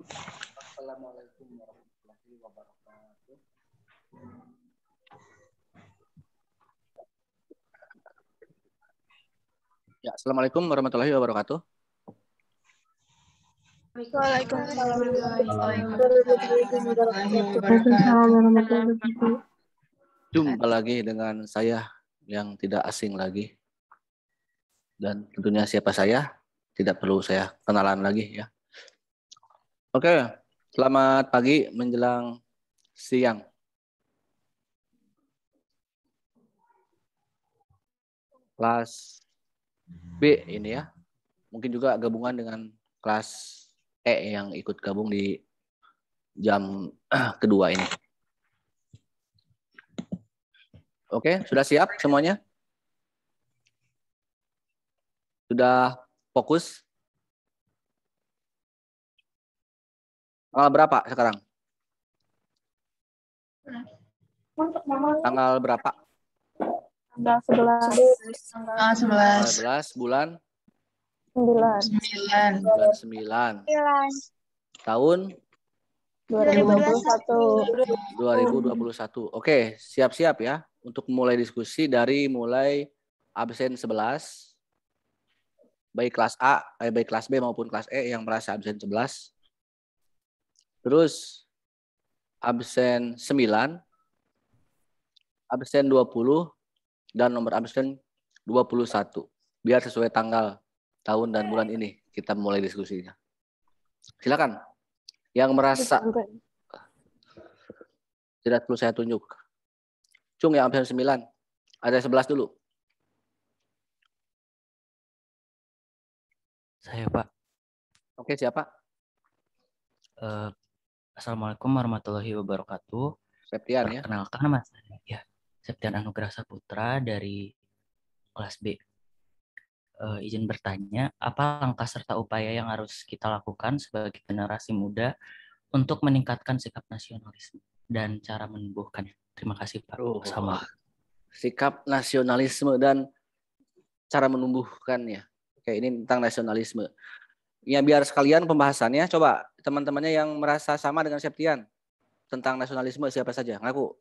Assalamualaikum warahmatullahi wabarakatuh. Ya, Assalamualaikum warahmatullahi wabarakatuh. Waalaikumsalam warahmatullahi wabarakatuh. Jumpa lagi dengan saya yang tidak asing lagi. Dan tentunya siapa saya, tidak perlu saya kenalan lagi ya. Oke, selamat pagi menjelang siang. Kelas B ini ya. Mungkin juga gabungan dengan kelas E yang ikut gabung di jam kedua ini. Oke, sudah siap semuanya? Sudah fokus Tanggal berapa sekarang? Tanggal berapa? Tanggal 11. Tanggal 11. 11 bulan 9. Bulan 9. 9. Tahun 2021. 2021. Oke, siap-siap ya untuk mulai diskusi dari mulai absen 11 baik kelas A, eh, baik kelas B maupun kelas E yang merasa absen 11 Terus absen 9, absen 20, dan nomor absen 21. Biar sesuai tanggal, tahun, dan bulan ini kita mulai diskusinya. Silakan. Yang merasa tidak perlu saya tunjuk. Cung yang absen 9. Ada 11 dulu. Saya, Pak. Oke, siapa? Uh, Assalamualaikum warahmatullahi wabarakatuh. Septian ya. Perkenalkan Mas ya. Septian Anugrah Saputra dari kelas B. Uh, izin bertanya, apa langkah serta upaya yang harus kita lakukan sebagai generasi muda untuk meningkatkan sikap nasionalisme dan cara menumbuhkan? Terima kasih Pak. Oh. Sama. Sikap nasionalisme dan cara menumbuhkannya. Oke, ini tentang nasionalisme ya biar sekalian pembahasannya coba teman-temannya yang merasa sama dengan Septian tentang nasionalisme siapa saja ngaku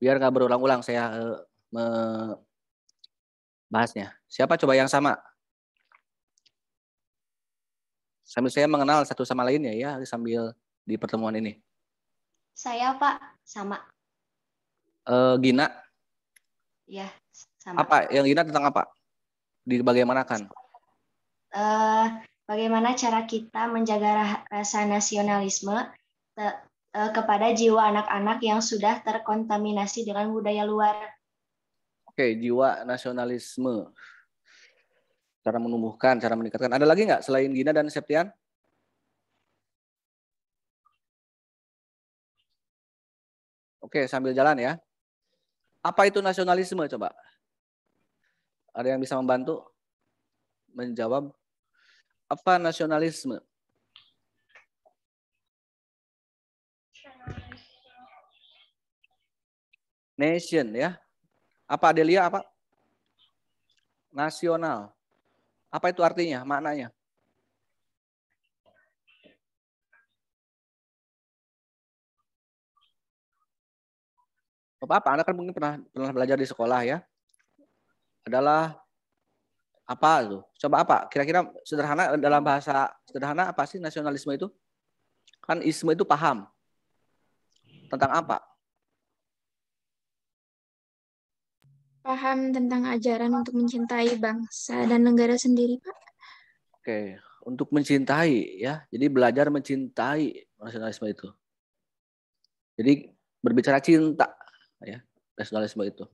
biar nggak berulang-ulang saya me eh, membahasnya siapa coba yang sama sambil saya mengenal satu sama lainnya ya sambil di pertemuan ini saya pak sama eh, Gina ya sama apa yang Gina tentang apa Di kan? uh, bagaimana cara kita menjaga rasa nasionalisme te, uh, kepada jiwa anak-anak yang sudah terkontaminasi dengan budaya luar. Oke, jiwa nasionalisme. Cara menumbuhkan, cara meningkatkan. Ada lagi nggak selain Gina dan Septian? Oke, sambil jalan ya. Apa itu nasionalisme coba? Ada yang bisa membantu? menjawab apa nasionalisme? Nation ya. Apa Adelia apa? Nasional. Apa itu artinya? Maknanya? Bapak, Anda kan mungkin pernah pernah belajar di sekolah ya. Adalah apa itu? Coba apa? Kira-kira sederhana dalam bahasa sederhana apa sih nasionalisme itu? Kan isme itu paham. Tentang apa? Paham tentang ajaran untuk mencintai bangsa dan negara sendiri, Pak. Oke, untuk mencintai ya. Jadi belajar mencintai nasionalisme itu. Jadi berbicara cinta ya nasionalisme itu.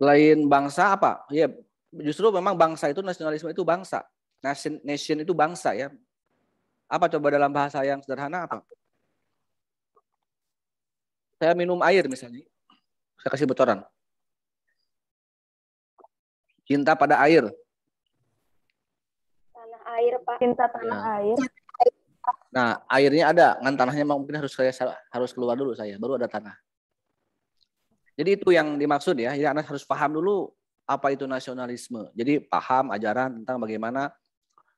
Lain bangsa apa? Ya, justru memang bangsa itu nasionalisme itu bangsa. Nation, nation itu bangsa ya. Apa coba dalam bahasa yang sederhana apa? Saya minum air misalnya. Saya kasih bocoran. Cinta pada air. Tanah air, Pak. Cinta tanah ya. air. Nah, airnya ada, kan tanahnya mungkin harus saya harus keluar dulu saya, baru ada tanah. Jadi itu yang dimaksud ya. Jadi anak harus paham dulu apa itu nasionalisme. Jadi paham ajaran tentang bagaimana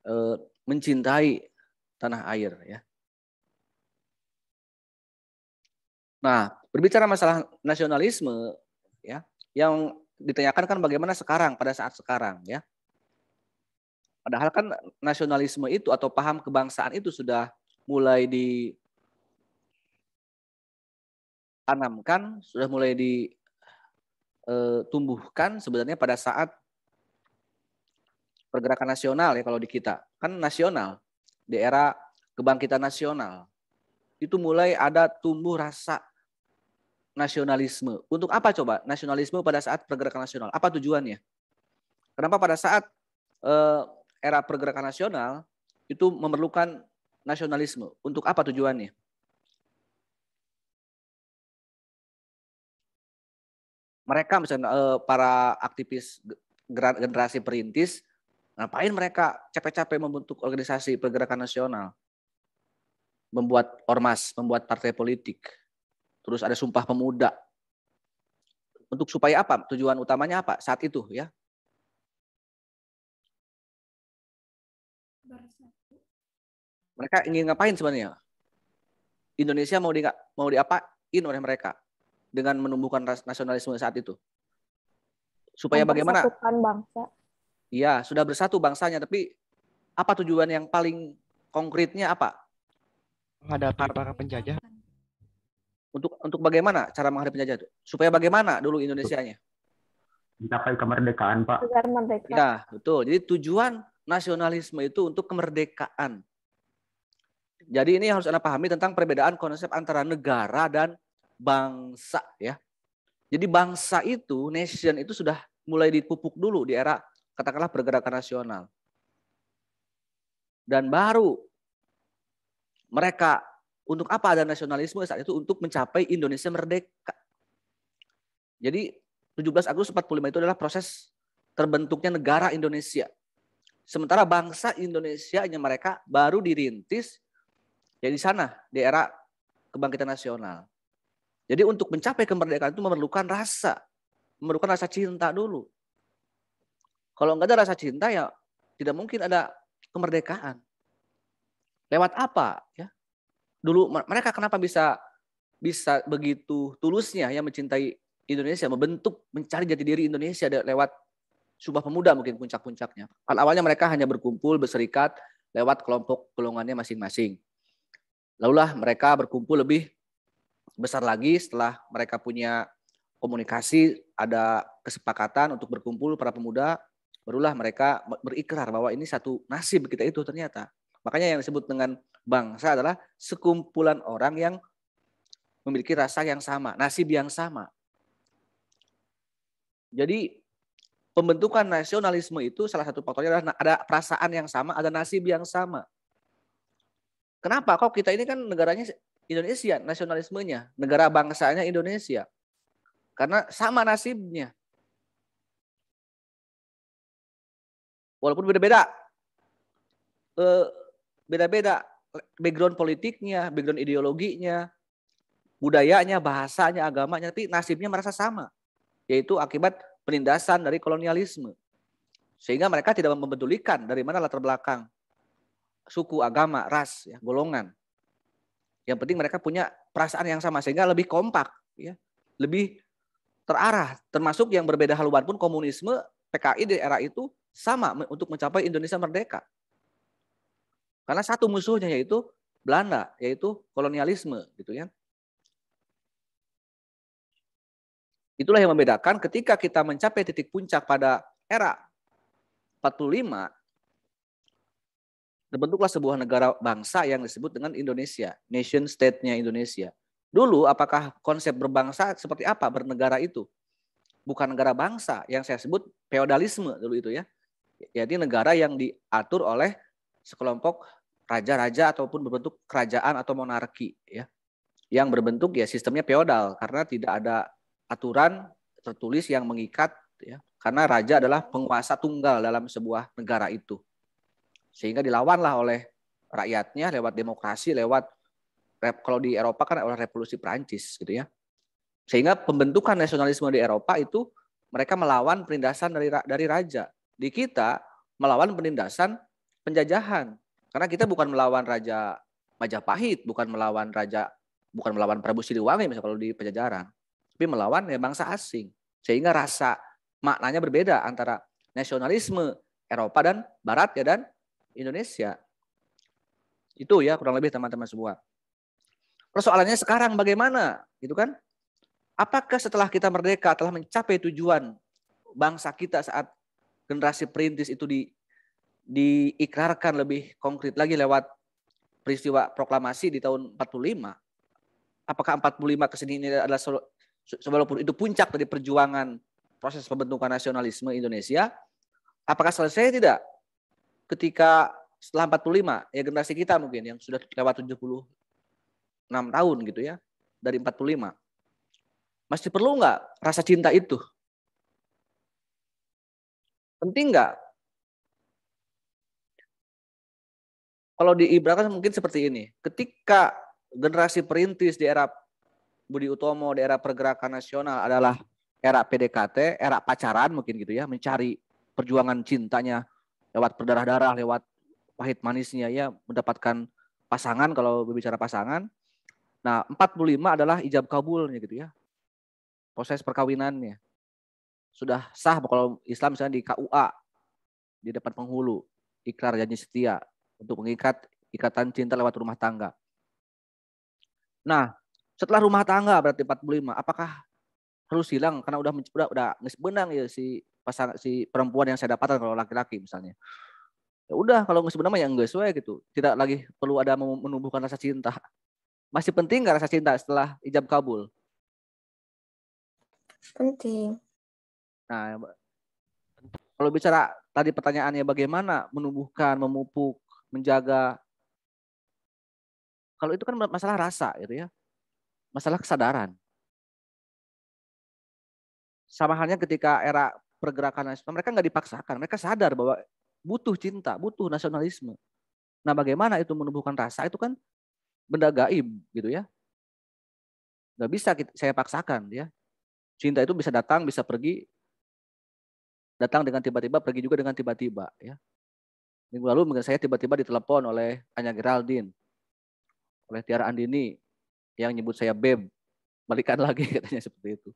e, mencintai tanah air ya. Nah, berbicara masalah nasionalisme ya, yang ditanyakan kan bagaimana sekarang pada saat sekarang ya. Padahal kan nasionalisme itu atau paham kebangsaan itu sudah mulai di ditanamkan, sudah mulai ditumbuhkan eh, sebenarnya pada saat pergerakan nasional ya kalau di kita. Kan nasional, di era kebangkitan nasional. Itu mulai ada tumbuh rasa nasionalisme. Untuk apa coba nasionalisme pada saat pergerakan nasional? Apa tujuannya? Kenapa pada saat eh, era pergerakan nasional itu memerlukan nasionalisme? Untuk apa tujuannya? mereka misalnya eh, para aktivis generasi perintis ngapain mereka capek-capek membentuk organisasi pergerakan nasional membuat ormas membuat partai politik terus ada sumpah pemuda untuk supaya apa tujuan utamanya apa saat itu ya mereka ingin ngapain sebenarnya Indonesia mau di mau diapain oleh mereka dengan menumbuhkan nasionalisme saat itu? Supaya bagaimana? bangsa. Iya, sudah bersatu bangsanya, tapi apa tujuan yang paling konkretnya apa? Menghadapi para penjajah. Untuk untuk bagaimana cara menghadapi penjajah itu? Supaya bagaimana dulu Indonesianya? Mencapai kemerdekaan, Pak. Kemerdekaan. Ya, betul. Jadi tujuan nasionalisme itu untuk kemerdekaan. Jadi ini harus Anda pahami tentang perbedaan konsep antara negara dan bangsa ya. Jadi bangsa itu, nation itu sudah mulai dipupuk dulu di era katakanlah pergerakan nasional. Dan baru mereka untuk apa ada nasionalisme saat itu untuk mencapai Indonesia merdeka. Jadi 17 Agustus 45 itu adalah proses terbentuknya negara Indonesia. Sementara bangsa Indonesia hanya mereka baru dirintis ya di sana di era kebangkitan nasional. Jadi untuk mencapai kemerdekaan itu memerlukan rasa, memerlukan rasa cinta dulu. Kalau nggak ada rasa cinta ya tidak mungkin ada kemerdekaan. Lewat apa? Ya, dulu mereka kenapa bisa bisa begitu tulusnya yang mencintai Indonesia, membentuk, mencari jati diri Indonesia lewat Sumpah Pemuda mungkin puncak-puncaknya. Kan awalnya mereka hanya berkumpul, berserikat lewat kelompok golongannya masing-masing. Lalu mereka berkumpul lebih besar lagi setelah mereka punya komunikasi, ada kesepakatan untuk berkumpul para pemuda, barulah mereka berikrar bahwa ini satu nasib kita itu ternyata. Makanya yang disebut dengan bangsa adalah sekumpulan orang yang memiliki rasa yang sama, nasib yang sama. Jadi pembentukan nasionalisme itu salah satu faktornya adalah ada perasaan yang sama, ada nasib yang sama. Kenapa? Kok kita ini kan negaranya Indonesia nasionalismenya, negara bangsanya Indonesia. Karena sama nasibnya. Walaupun beda-beda. Eh, beda-beda background politiknya, background ideologinya, budayanya, bahasanya, agamanya, tapi nasibnya merasa sama. Yaitu akibat penindasan dari kolonialisme. Sehingga mereka tidak mempedulikan dari mana latar belakang suku, agama, ras, ya, golongan. Yang penting mereka punya perasaan yang sama sehingga lebih kompak, ya, lebih terarah. Termasuk yang berbeda haluan pun komunisme PKI di era itu sama untuk mencapai Indonesia merdeka. Karena satu musuhnya yaitu Belanda, yaitu kolonialisme, gitu ya. Itulah yang membedakan ketika kita mencapai titik puncak pada era 45 terbentuklah sebuah negara bangsa yang disebut dengan Indonesia, nation state-nya Indonesia. Dulu apakah konsep berbangsa seperti apa bernegara itu? Bukan negara bangsa yang saya sebut feodalisme dulu itu ya. Jadi negara yang diatur oleh sekelompok raja-raja ataupun berbentuk kerajaan atau monarki ya. Yang berbentuk ya sistemnya feodal karena tidak ada aturan tertulis yang mengikat ya. Karena raja adalah penguasa tunggal dalam sebuah negara itu sehingga dilawanlah oleh rakyatnya lewat demokrasi, lewat kalau di Eropa kan oleh revolusi Prancis gitu ya. Sehingga pembentukan nasionalisme di Eropa itu mereka melawan perindasan dari dari raja. Di kita melawan penindasan penjajahan. Karena kita bukan melawan raja Majapahit, bukan melawan raja bukan melawan Prabu Siliwangi misalnya kalau di penjajaran, tapi melawan ya bangsa asing. Sehingga rasa maknanya berbeda antara nasionalisme Eropa dan Barat ya dan Indonesia. Itu ya kurang lebih teman-teman semua. Persoalannya sekarang bagaimana? Gitu kan? Apakah setelah kita merdeka telah mencapai tujuan bangsa kita saat generasi perintis itu di diikrarkan lebih konkret lagi lewat peristiwa proklamasi di tahun 45. Apakah 45 ke sini ini adalah walaupun itu puncak dari perjuangan proses pembentukan nasionalisme Indonesia, apakah selesai tidak? ketika setelah 45 ya generasi kita mungkin yang sudah lewat 76 tahun gitu ya dari 45 masih perlu nggak rasa cinta itu penting nggak kalau di diibaratkan mungkin seperti ini ketika generasi perintis di era Budi Utomo di era pergerakan nasional adalah era PDKT, era pacaran mungkin gitu ya, mencari perjuangan cintanya lewat berdarah-darah, lewat pahit manisnya ya mendapatkan pasangan kalau berbicara pasangan. Nah, 45 adalah ijab kabulnya gitu ya. Proses perkawinannya. Sudah sah kalau Islam misalnya di KUA di depan penghulu ikrar janji setia untuk mengikat ikatan cinta lewat rumah tangga. Nah, setelah rumah tangga berarti 45, apakah harus hilang karena udah udah udah benang ya si pasangan si perempuan yang saya dapatkan kalau laki-laki misalnya ya udah kalau nggak sebenarnya yang nggak sesuai gitu tidak lagi perlu ada menumbuhkan rasa cinta masih penting nggak rasa cinta setelah ijab kabul penting nah ya, kalau bicara tadi pertanyaannya bagaimana menumbuhkan memupuk menjaga kalau itu kan masalah rasa gitu ya masalah kesadaran sama halnya ketika era pergerakan nasional, mereka nggak dipaksakan, mereka sadar bahwa butuh cinta, butuh nasionalisme. Nah, bagaimana itu menumbuhkan rasa itu kan benda gaib gitu ya. Nggak bisa kita, saya paksakan ya. Cinta itu bisa datang, bisa pergi. Datang dengan tiba-tiba, pergi juga dengan tiba-tiba ya. Minggu lalu mungkin saya tiba-tiba ditelepon oleh Anya Geraldine, oleh Tiara Andini yang nyebut saya beb. Balikan lagi katanya seperti itu.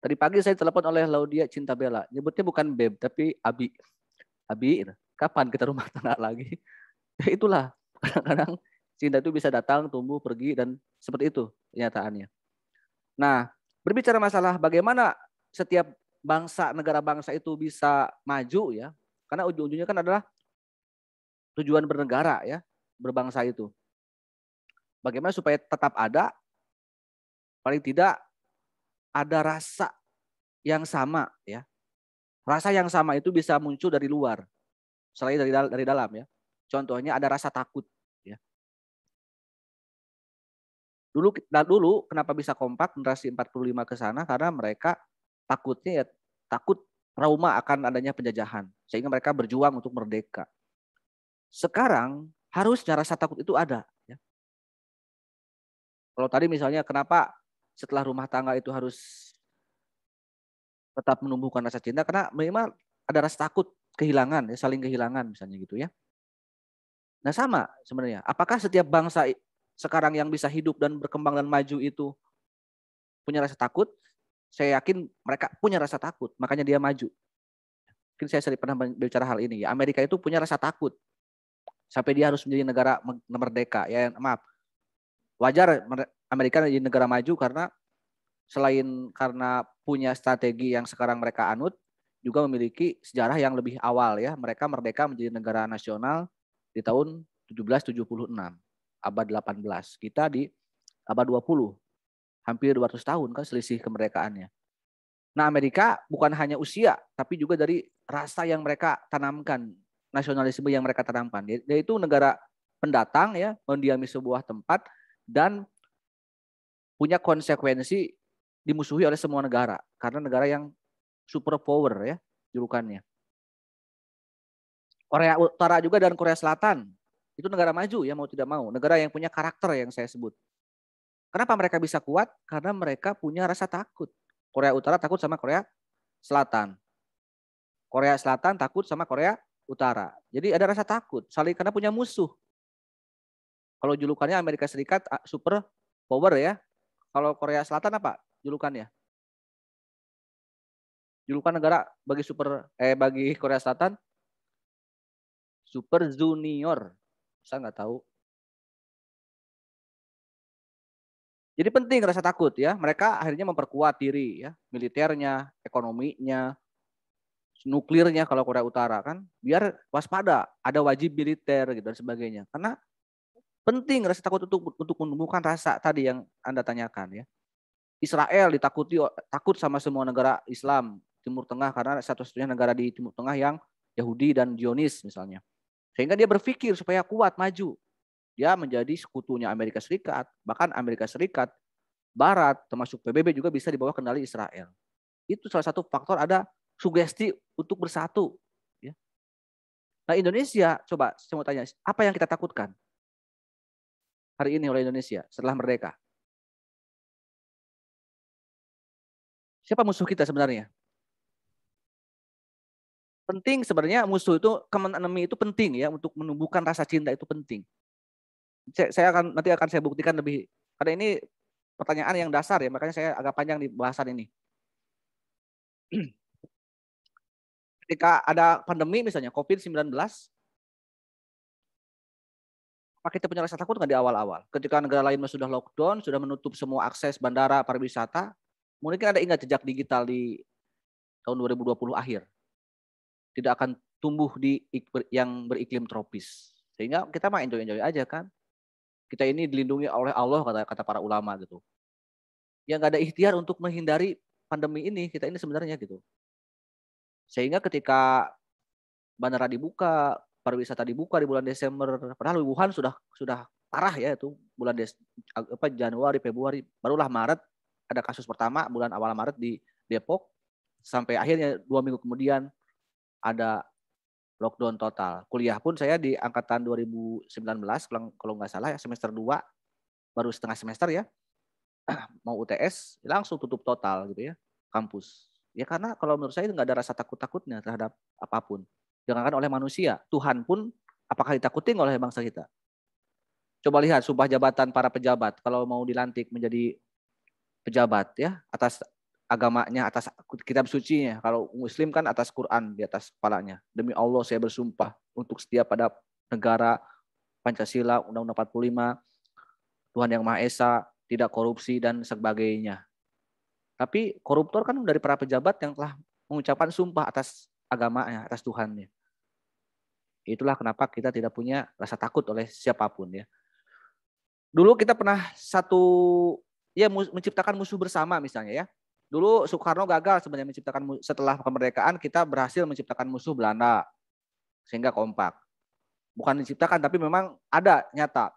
Tadi pagi saya telepon oleh Laudia Cinta Bella. Nyebutnya bukan Beb, tapi Abi. Abi, kapan kita rumah tangga lagi? Ya itulah, kadang-kadang cinta itu bisa datang, tumbuh, pergi, dan seperti itu kenyataannya. Nah, berbicara masalah bagaimana setiap bangsa, negara bangsa itu bisa maju ya. Karena ujung-ujungnya kan adalah tujuan bernegara ya, berbangsa itu. Bagaimana supaya tetap ada, paling tidak ada rasa yang sama ya. Rasa yang sama itu bisa muncul dari luar, selain dari dal dari dalam ya. Contohnya ada rasa takut ya. Dulu nah dulu kenapa bisa kompak generasi 45 ke sana karena mereka takutnya ya takut trauma akan adanya penjajahan sehingga mereka berjuang untuk merdeka. Sekarang harusnya rasa takut itu ada ya. Kalau tadi misalnya kenapa setelah rumah tangga itu harus tetap menumbuhkan rasa cinta karena memang ada rasa takut kehilangan ya saling kehilangan misalnya gitu ya. Nah sama sebenarnya. Apakah setiap bangsa sekarang yang bisa hidup dan berkembang dan maju itu punya rasa takut? Saya yakin mereka punya rasa takut, makanya dia maju. Mungkin saya sering pernah berbicara hal ini. Ya, Amerika itu punya rasa takut sampai dia harus menjadi negara merdeka. Ya maaf, wajar Amerika jadi negara maju karena selain karena punya strategi yang sekarang mereka anut juga memiliki sejarah yang lebih awal ya mereka merdeka menjadi negara nasional di tahun 1776 abad 18 kita di abad 20 hampir 200 tahun kan selisih kemerdekaannya nah Amerika bukan hanya usia tapi juga dari rasa yang mereka tanamkan nasionalisme yang mereka tanamkan yaitu negara pendatang ya mendiami sebuah tempat dan punya konsekuensi dimusuhi oleh semua negara karena negara yang super power ya julukannya. Korea Utara juga dan Korea Selatan itu negara maju ya mau tidak mau, negara yang punya karakter yang saya sebut. Kenapa mereka bisa kuat? Karena mereka punya rasa takut. Korea Utara takut sama Korea Selatan. Korea Selatan takut sama Korea Utara. Jadi ada rasa takut, saling karena punya musuh. Kalau julukannya Amerika Serikat ah, super power ya. Kalau Korea Selatan apa julukannya? Julukan negara bagi super eh bagi Korea Selatan Super Junior. Saya nggak tahu. Jadi penting rasa takut ya. Mereka akhirnya memperkuat diri ya, militernya, ekonominya, nuklirnya kalau Korea Utara kan, biar waspada, ada wajib militer gitu dan sebagainya. Karena Penting rasa takut untuk untuk menumbuhkan rasa tadi yang Anda tanyakan ya. Israel ditakuti takut sama semua negara Islam Timur Tengah karena satu-satunya negara di Timur Tengah yang Yahudi dan Zionis misalnya. Sehingga dia berpikir supaya kuat maju. Dia menjadi sekutunya Amerika Serikat, bahkan Amerika Serikat Barat termasuk PBB juga bisa dibawa kendali Israel. Itu salah satu faktor ada sugesti untuk bersatu. Ya. Nah Indonesia, coba saya mau tanya, apa yang kita takutkan? hari ini oleh Indonesia setelah merdeka? Siapa musuh kita sebenarnya? Penting sebenarnya musuh itu, common enemy itu penting ya untuk menumbuhkan rasa cinta itu penting. Saya akan nanti akan saya buktikan lebih karena ini pertanyaan yang dasar ya, makanya saya agak panjang di bahasan ini. Ketika ada pandemi misalnya COVID-19, maka kita punya rasa takut nggak di awal-awal. Ketika negara lain sudah lockdown, sudah menutup semua akses bandara, pariwisata, mungkin kan ada ingat jejak digital di tahun 2020 akhir. Tidak akan tumbuh di yang beriklim tropis. Sehingga kita mah enjoy-enjoy aja kan. Kita ini dilindungi oleh Allah kata kata para ulama gitu. Yang nggak ada ikhtiar untuk menghindari pandemi ini, kita ini sebenarnya gitu. Sehingga ketika bandara dibuka, pariwisata dibuka di bulan Desember. Padahal Wuhan sudah sudah parah ya itu bulan Des, apa Januari, Februari, barulah Maret ada kasus pertama bulan awal Maret di Depok sampai akhirnya dua minggu kemudian ada lockdown total. Kuliah pun saya di angkatan 2019 kalau, kalau nggak salah ya semester 2 baru setengah semester ya mau UTS langsung tutup total gitu ya kampus. Ya karena kalau menurut saya nggak ada rasa takut-takutnya terhadap apapun. Jangankan oleh manusia, Tuhan pun apakah ditakuti oleh bangsa kita? Coba lihat sumpah jabatan para pejabat kalau mau dilantik menjadi pejabat ya atas agamanya, atas kitab suci nya Kalau muslim kan atas Quran di atas kepalanya. Demi Allah saya bersumpah untuk setia pada negara Pancasila, Undang-Undang 45, Tuhan Yang Maha Esa, tidak korupsi dan sebagainya. Tapi koruptor kan dari para pejabat yang telah mengucapkan sumpah atas agamanya, atas Tuhannya. Itulah kenapa kita tidak punya rasa takut oleh siapapun ya. Dulu kita pernah satu ya menciptakan musuh bersama misalnya ya. Dulu Soekarno gagal sebenarnya menciptakan setelah kemerdekaan kita berhasil menciptakan musuh Belanda sehingga kompak. Bukan diciptakan tapi memang ada nyata.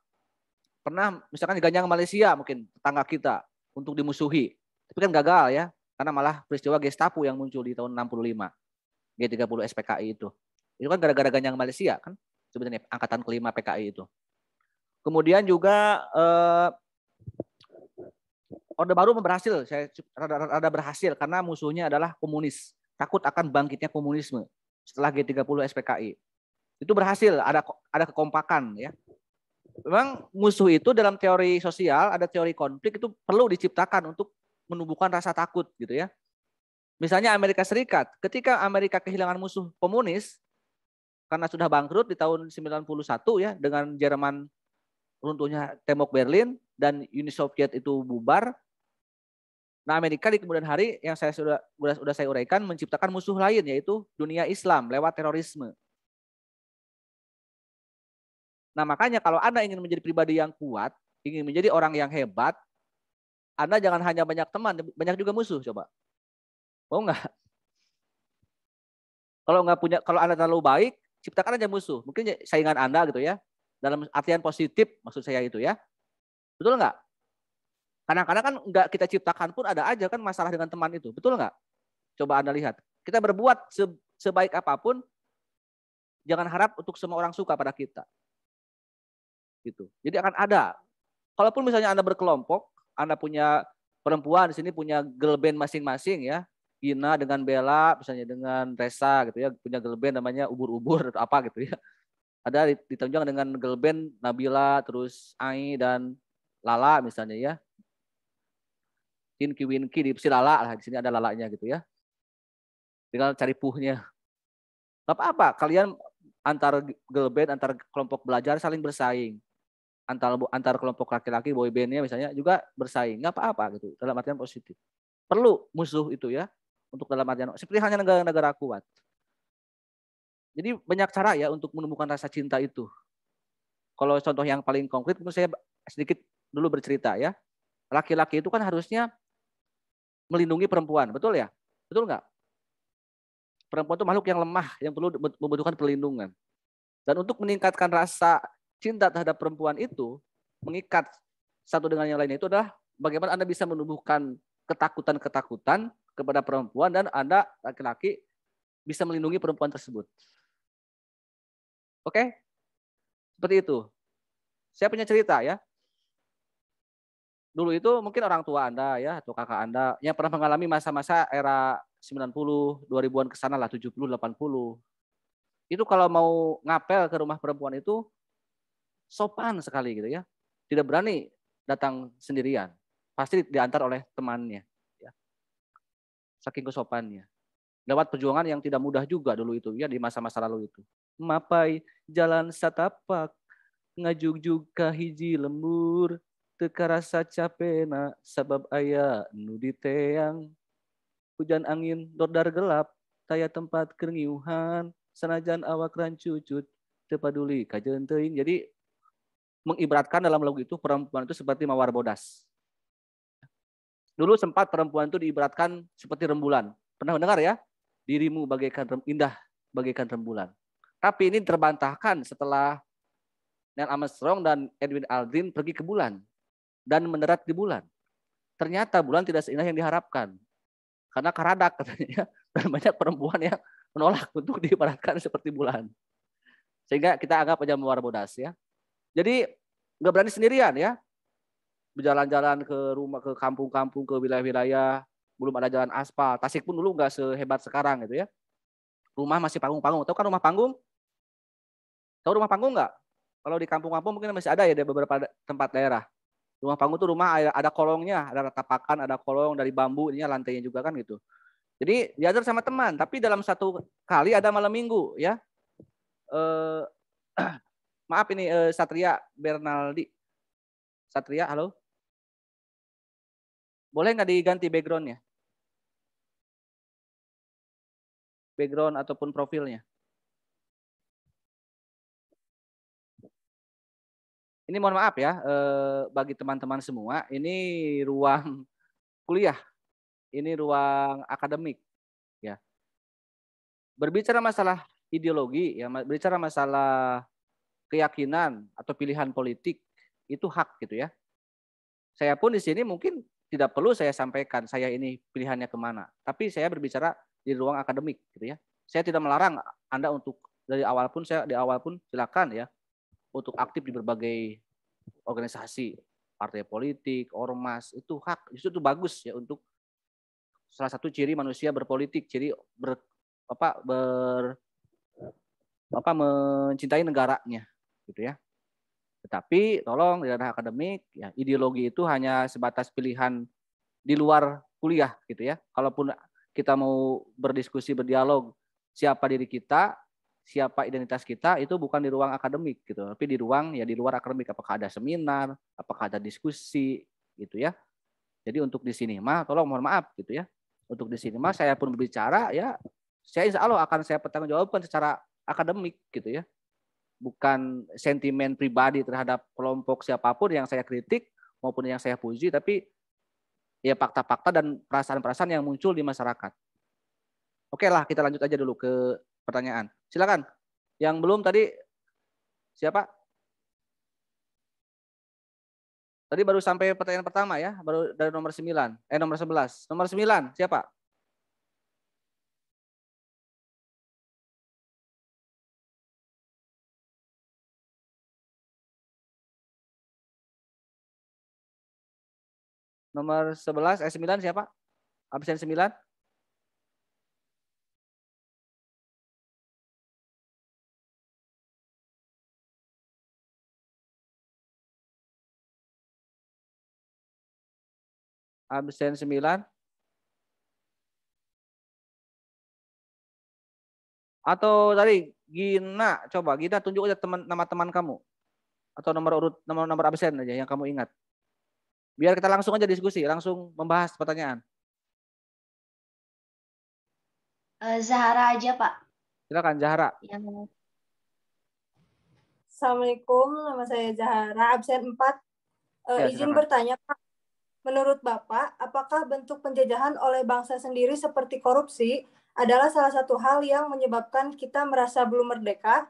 Pernah misalkan diganjang Malaysia mungkin tetangga kita untuk dimusuhi. Tapi kan gagal ya karena malah peristiwa Gestapo yang muncul di tahun 65. G30 SPKI itu. Itu kan gara-gara ganyang Malaysia kan sebenarnya angkatan kelima PKI itu. Kemudian juga eh, Orde Baru berhasil, saya rada, rada berhasil karena musuhnya adalah komunis. Takut akan bangkitnya komunisme setelah G30 SPKI. Itu berhasil, ada ada kekompakan ya. Memang musuh itu dalam teori sosial, ada teori konflik itu perlu diciptakan untuk menumbuhkan rasa takut gitu ya. Misalnya Amerika Serikat, ketika Amerika kehilangan musuh komunis, karena sudah bangkrut di tahun 91 ya dengan Jerman runtuhnya tembok Berlin dan Uni Soviet itu bubar. Nah, Amerika di kemudian hari yang saya sudah sudah, sudah saya uraikan menciptakan musuh lain yaitu dunia Islam lewat terorisme. Nah, makanya kalau Anda ingin menjadi pribadi yang kuat, ingin menjadi orang yang hebat, Anda jangan hanya banyak teman, banyak juga musuh coba. Mau nggak? Kalau nggak punya, kalau Anda terlalu baik, ciptakan aja musuh. Mungkin ya saingan Anda gitu ya. Dalam artian positif maksud saya itu ya. Betul nggak? Kadang-kadang kan nggak kita ciptakan pun ada aja kan masalah dengan teman itu. Betul nggak? Coba Anda lihat. Kita berbuat sebaik apapun, jangan harap untuk semua orang suka pada kita. Gitu. Jadi akan ada. Kalaupun misalnya Anda berkelompok, Anda punya perempuan di sini punya girl band masing-masing ya, Ina dengan Bella, misalnya dengan Resa gitu ya, punya girl namanya Ubur-Ubur atau apa gitu ya. Ada ditunjang dengan girl Nabila, terus Ai dan Lala misalnya ya. Inki Winki di si Lala lah, di sini ada Lalanya gitu ya. Tinggal cari puhnya. Gak apa-apa, kalian antar girl antar kelompok belajar saling bersaing antar antar kelompok laki-laki boy bandnya misalnya juga bersaing nggak apa-apa gitu dalam artian positif perlu musuh itu ya untuk dalam artian seperti hanya negara-negara kuat. Jadi banyak cara ya untuk menemukan rasa cinta itu. Kalau contoh yang paling konkret menurut saya sedikit dulu bercerita ya. Laki-laki itu kan harusnya melindungi perempuan, betul ya? Betul nggak? Perempuan itu makhluk yang lemah, yang perlu membutuhkan perlindungan. Dan untuk meningkatkan rasa cinta terhadap perempuan itu, mengikat satu dengan yang lainnya itu adalah bagaimana Anda bisa menumbuhkan ketakutan-ketakutan kepada perempuan dan Anda laki-laki bisa melindungi perempuan tersebut. Oke? Okay? Seperti itu. Saya punya cerita ya. Dulu itu mungkin orang tua Anda ya atau kakak Anda yang pernah mengalami masa-masa era 90, 2000-an ke sana lah 70, 80. Itu kalau mau ngapel ke rumah perempuan itu sopan sekali gitu ya. Tidak berani datang sendirian. Pasti diantar oleh temannya saking kesopannya. Lewat perjuangan yang tidak mudah juga dulu itu, ya di masa-masa lalu itu. Mapai jalan satapak, ngajuk juga hiji lembur, teka rasa capena, sebab ayah nu diteang. Hujan angin dordar gelap, taya tempat keringiuhan, sanajan awak rancucut, tepaduli kajentein. Jadi mengibaratkan dalam lagu itu perempuan itu seperti mawar bodas. Dulu sempat perempuan itu diibaratkan seperti rembulan. Pernah mendengar ya? Dirimu bagaikan rem, indah bagaikan rembulan. Tapi ini terbantahkan setelah Neil Armstrong dan Edwin Aldrin pergi ke bulan dan mendarat di bulan. Ternyata bulan tidak seindah yang diharapkan. Karena karadak katanya dan banyak perempuan yang menolak untuk diibaratkan seperti bulan. Sehingga kita anggap aja mewar bodas ya. Jadi nggak berani sendirian ya berjalan-jalan ke rumah ke kampung-kampung ke wilayah-wilayah belum ada jalan aspal Tasik pun dulu nggak sehebat sekarang gitu ya rumah masih panggung-panggung tahu kan rumah panggung tahu rumah panggung nggak kalau di kampung-kampung mungkin masih ada ya di beberapa tempat daerah rumah panggung itu rumah ada, ada kolongnya ada tapakan ada kolong dari bambu ini lantainya juga kan gitu jadi diajar sama teman tapi dalam satu kali ada malam minggu ya eh, maaf ini eh, Satria Bernaldi Satria halo boleh nggak diganti backgroundnya? Background ataupun profilnya. Ini mohon maaf ya, eh, bagi teman-teman semua, ini ruang kuliah, ini ruang akademik. ya. Berbicara masalah ideologi, ya, berbicara masalah keyakinan atau pilihan politik, itu hak gitu ya. Saya pun di sini mungkin tidak perlu saya sampaikan saya ini pilihannya kemana. Tapi saya berbicara di ruang akademik, gitu ya. Saya tidak melarang Anda untuk dari awal pun saya di awal pun silakan ya untuk aktif di berbagai organisasi partai politik, ormas itu hak justru itu bagus ya untuk salah satu ciri manusia berpolitik, ciri ber apa ber apa mencintai negaranya gitu ya. Tetapi tolong di ranah akademik, ya, ideologi itu hanya sebatas pilihan di luar kuliah gitu ya. Kalaupun kita mau berdiskusi, berdialog siapa diri kita, siapa identitas kita itu bukan di ruang akademik gitu, tapi di ruang ya di luar akademik apakah ada seminar, apakah ada diskusi gitu ya. Jadi untuk di sini mah tolong mohon maaf gitu ya. Untuk di sini mah saya pun berbicara ya saya insya Allah akan saya pertanggungjawabkan secara akademik gitu ya bukan sentimen pribadi terhadap kelompok siapapun yang saya kritik maupun yang saya puji, tapi ya fakta-fakta dan perasaan-perasaan yang muncul di masyarakat. Oke lah, kita lanjut aja dulu ke pertanyaan. Silakan. Yang belum tadi siapa? Tadi baru sampai pertanyaan pertama ya, baru dari nomor 9, eh nomor 11. Nomor 9 siapa? Nomor 11 S9 siapa? Absen 9. Absen 9. Atau tadi Gina, coba Gina tunjuk aja teman nama teman kamu atau nomor urut nomor nomor absen aja yang kamu ingat. Biar kita langsung aja diskusi, langsung membahas pertanyaan. Eh, Zahara aja, Pak. Silakan Zahara. Assalamualaikum, nama saya Zahara, absen 4. Eh, ya, izin silakan. bertanya, Pak. Menurut Bapak, apakah bentuk penjajahan oleh bangsa sendiri seperti korupsi adalah salah satu hal yang menyebabkan kita merasa belum merdeka?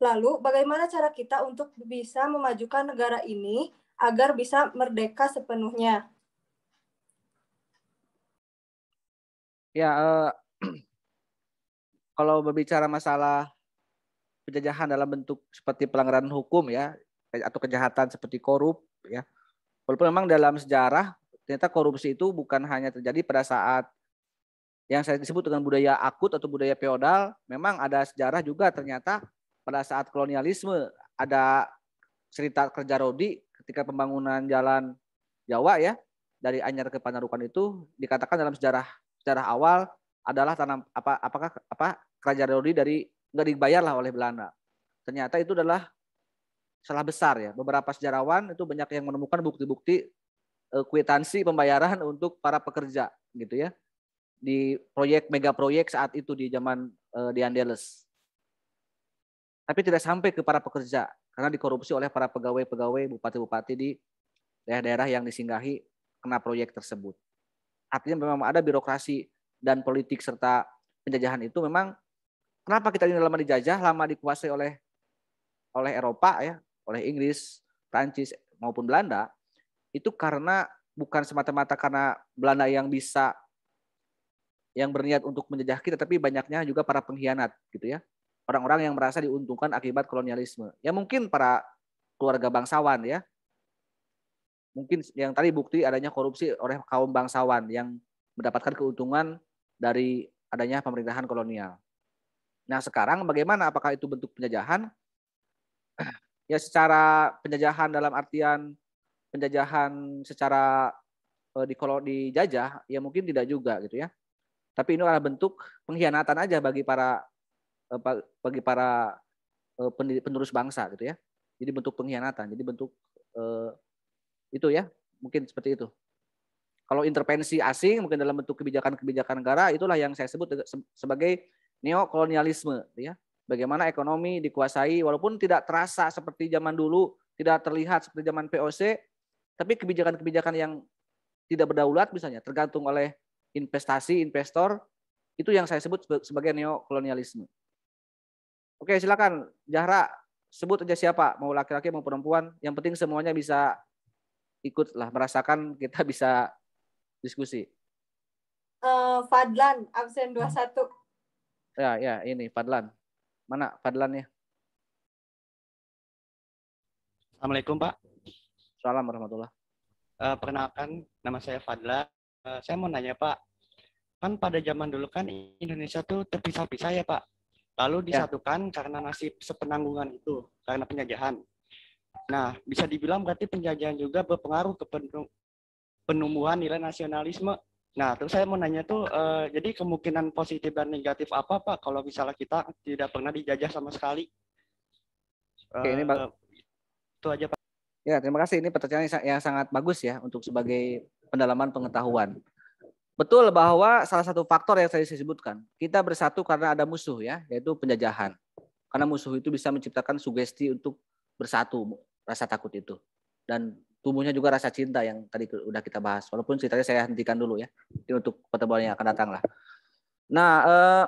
Lalu, bagaimana cara kita untuk bisa memajukan negara ini agar bisa merdeka sepenuhnya. Ya, uh, kalau berbicara masalah penjajahan dalam bentuk seperti pelanggaran hukum ya, atau kejahatan seperti korup ya, walaupun memang dalam sejarah ternyata korupsi itu bukan hanya terjadi pada saat yang saya disebut dengan budaya akut atau budaya feodal, memang ada sejarah juga ternyata pada saat kolonialisme ada cerita kerja Rodi ketika pembangunan jalan Jawa ya dari Anyar ke Panarukan itu dikatakan dalam sejarah sejarah awal adalah tanam apa apakah apa kerajaan Rodi dari nggak dibayar lah oleh Belanda. Ternyata itu adalah salah besar ya. Beberapa sejarawan itu banyak yang menemukan bukti-bukti e, kwitansi pembayaran untuk para pekerja gitu ya di proyek mega proyek saat itu di zaman uh, e, di Andeles. Tapi tidak sampai ke para pekerja karena dikorupsi oleh para pegawai-pegawai bupati-bupati di daerah-daerah yang disinggahi kena proyek tersebut. Artinya memang ada birokrasi dan politik serta penjajahan itu memang kenapa kita ini lama dijajah, lama dikuasai oleh oleh Eropa ya, oleh Inggris, Prancis maupun Belanda itu karena bukan semata-mata karena Belanda yang bisa yang berniat untuk menjajah kita tapi banyaknya juga para pengkhianat gitu ya orang-orang yang merasa diuntungkan akibat kolonialisme. Ya mungkin para keluarga bangsawan ya. Mungkin yang tadi bukti adanya korupsi oleh kaum bangsawan yang mendapatkan keuntungan dari adanya pemerintahan kolonial. Nah, sekarang bagaimana apakah itu bentuk penjajahan? Ya secara penjajahan dalam artian penjajahan secara eh, di kalau dijajah ya mungkin tidak juga gitu ya. Tapi ini adalah bentuk pengkhianatan aja bagi para Eh, bagi para eh, penerus bangsa gitu ya. Jadi bentuk pengkhianatan, jadi bentuk eh, itu ya, mungkin seperti itu. Kalau intervensi asing mungkin dalam bentuk kebijakan-kebijakan negara itulah yang saya sebut sebagai neokolonialisme gitu ya. Bagaimana ekonomi dikuasai walaupun tidak terasa seperti zaman dulu, tidak terlihat seperti zaman POC, tapi kebijakan-kebijakan yang tidak berdaulat misalnya tergantung oleh investasi investor itu yang saya sebut sebagai neokolonialisme. Oke, silakan Zahra sebut aja siapa, mau laki-laki mau perempuan, yang penting semuanya bisa ikutlah merasakan kita bisa diskusi. Uh, Fadlan absen 21. Ya, ya, ini Fadlan. Mana Fadlan ya? Assalamualaikum, Pak. Salam warahmatullah. Uh, perkenalkan, nama saya Fadla. Uh, eh, saya mau nanya, Pak. Kan pada zaman dulu kan Indonesia tuh terpisah-pisah ya, Pak lalu ya. disatukan ya. karena nasib sepenanggungan itu karena penjajahan. Nah, bisa dibilang berarti penjajahan juga berpengaruh ke penumbuhan nilai nasionalisme. Nah, terus saya mau nanya tuh, eh, jadi kemungkinan positif dan negatif apa Pak kalau misalnya kita tidak pernah dijajah sama sekali? Oke, eh, ini Pak. Eh, itu aja Pak. Ya, terima kasih. Ini pertanyaan yang sangat bagus ya untuk sebagai pendalaman pengetahuan. Betul bahwa salah satu faktor yang tadi saya sebutkan, kita bersatu karena ada musuh ya, yaitu penjajahan. Karena musuh itu bisa menciptakan sugesti untuk bersatu rasa takut itu. Dan tumbuhnya juga rasa cinta yang tadi udah kita bahas. Walaupun ceritanya saya hentikan dulu ya. Ini untuk pertemuan yang akan datang lah. Nah, eh,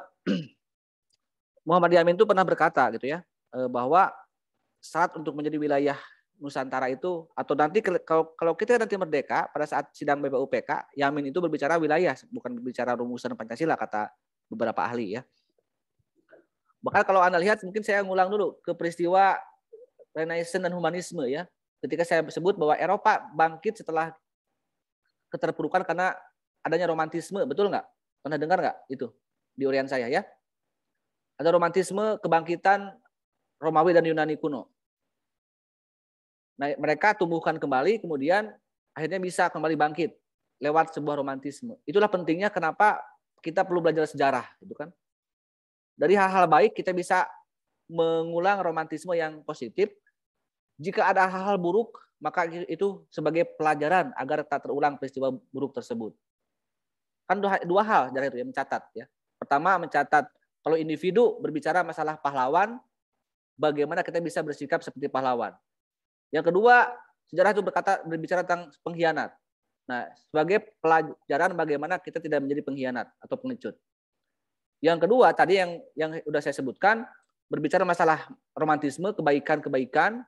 Muhammad Yamin itu pernah berkata gitu ya, eh, bahwa saat untuk menjadi wilayah Nusantara itu atau nanti kalau kalau kita nanti merdeka pada saat sidang BPUPK, Yamin itu berbicara wilayah bukan berbicara rumusan Pancasila kata beberapa ahli ya. Bahkan kalau Anda lihat mungkin saya ngulang dulu ke peristiwa Renaissance dan humanisme ya. Ketika saya sebut bahwa Eropa bangkit setelah keterpurukan karena adanya romantisme, betul nggak? Pernah dengar nggak itu di orient saya ya? Ada romantisme kebangkitan Romawi dan Yunani kuno Nah, mereka tumbuhkan kembali, kemudian akhirnya bisa kembali bangkit lewat sebuah romantisme. Itulah pentingnya kenapa kita perlu belajar sejarah, gitu kan? Dari hal-hal baik kita bisa mengulang romantisme yang positif. Jika ada hal-hal buruk, maka itu sebagai pelajaran agar tak terulang peristiwa buruk tersebut. Kan dua, dua hal dari itu ya, mencatat ya. Pertama mencatat kalau individu berbicara masalah pahlawan, bagaimana kita bisa bersikap seperti pahlawan. Yang kedua, sejarah itu berkata berbicara tentang pengkhianat. Nah, sebagai pelajaran bagaimana kita tidak menjadi pengkhianat atau pengecut. Yang kedua, tadi yang yang sudah saya sebutkan berbicara masalah romantisme, kebaikan-kebaikan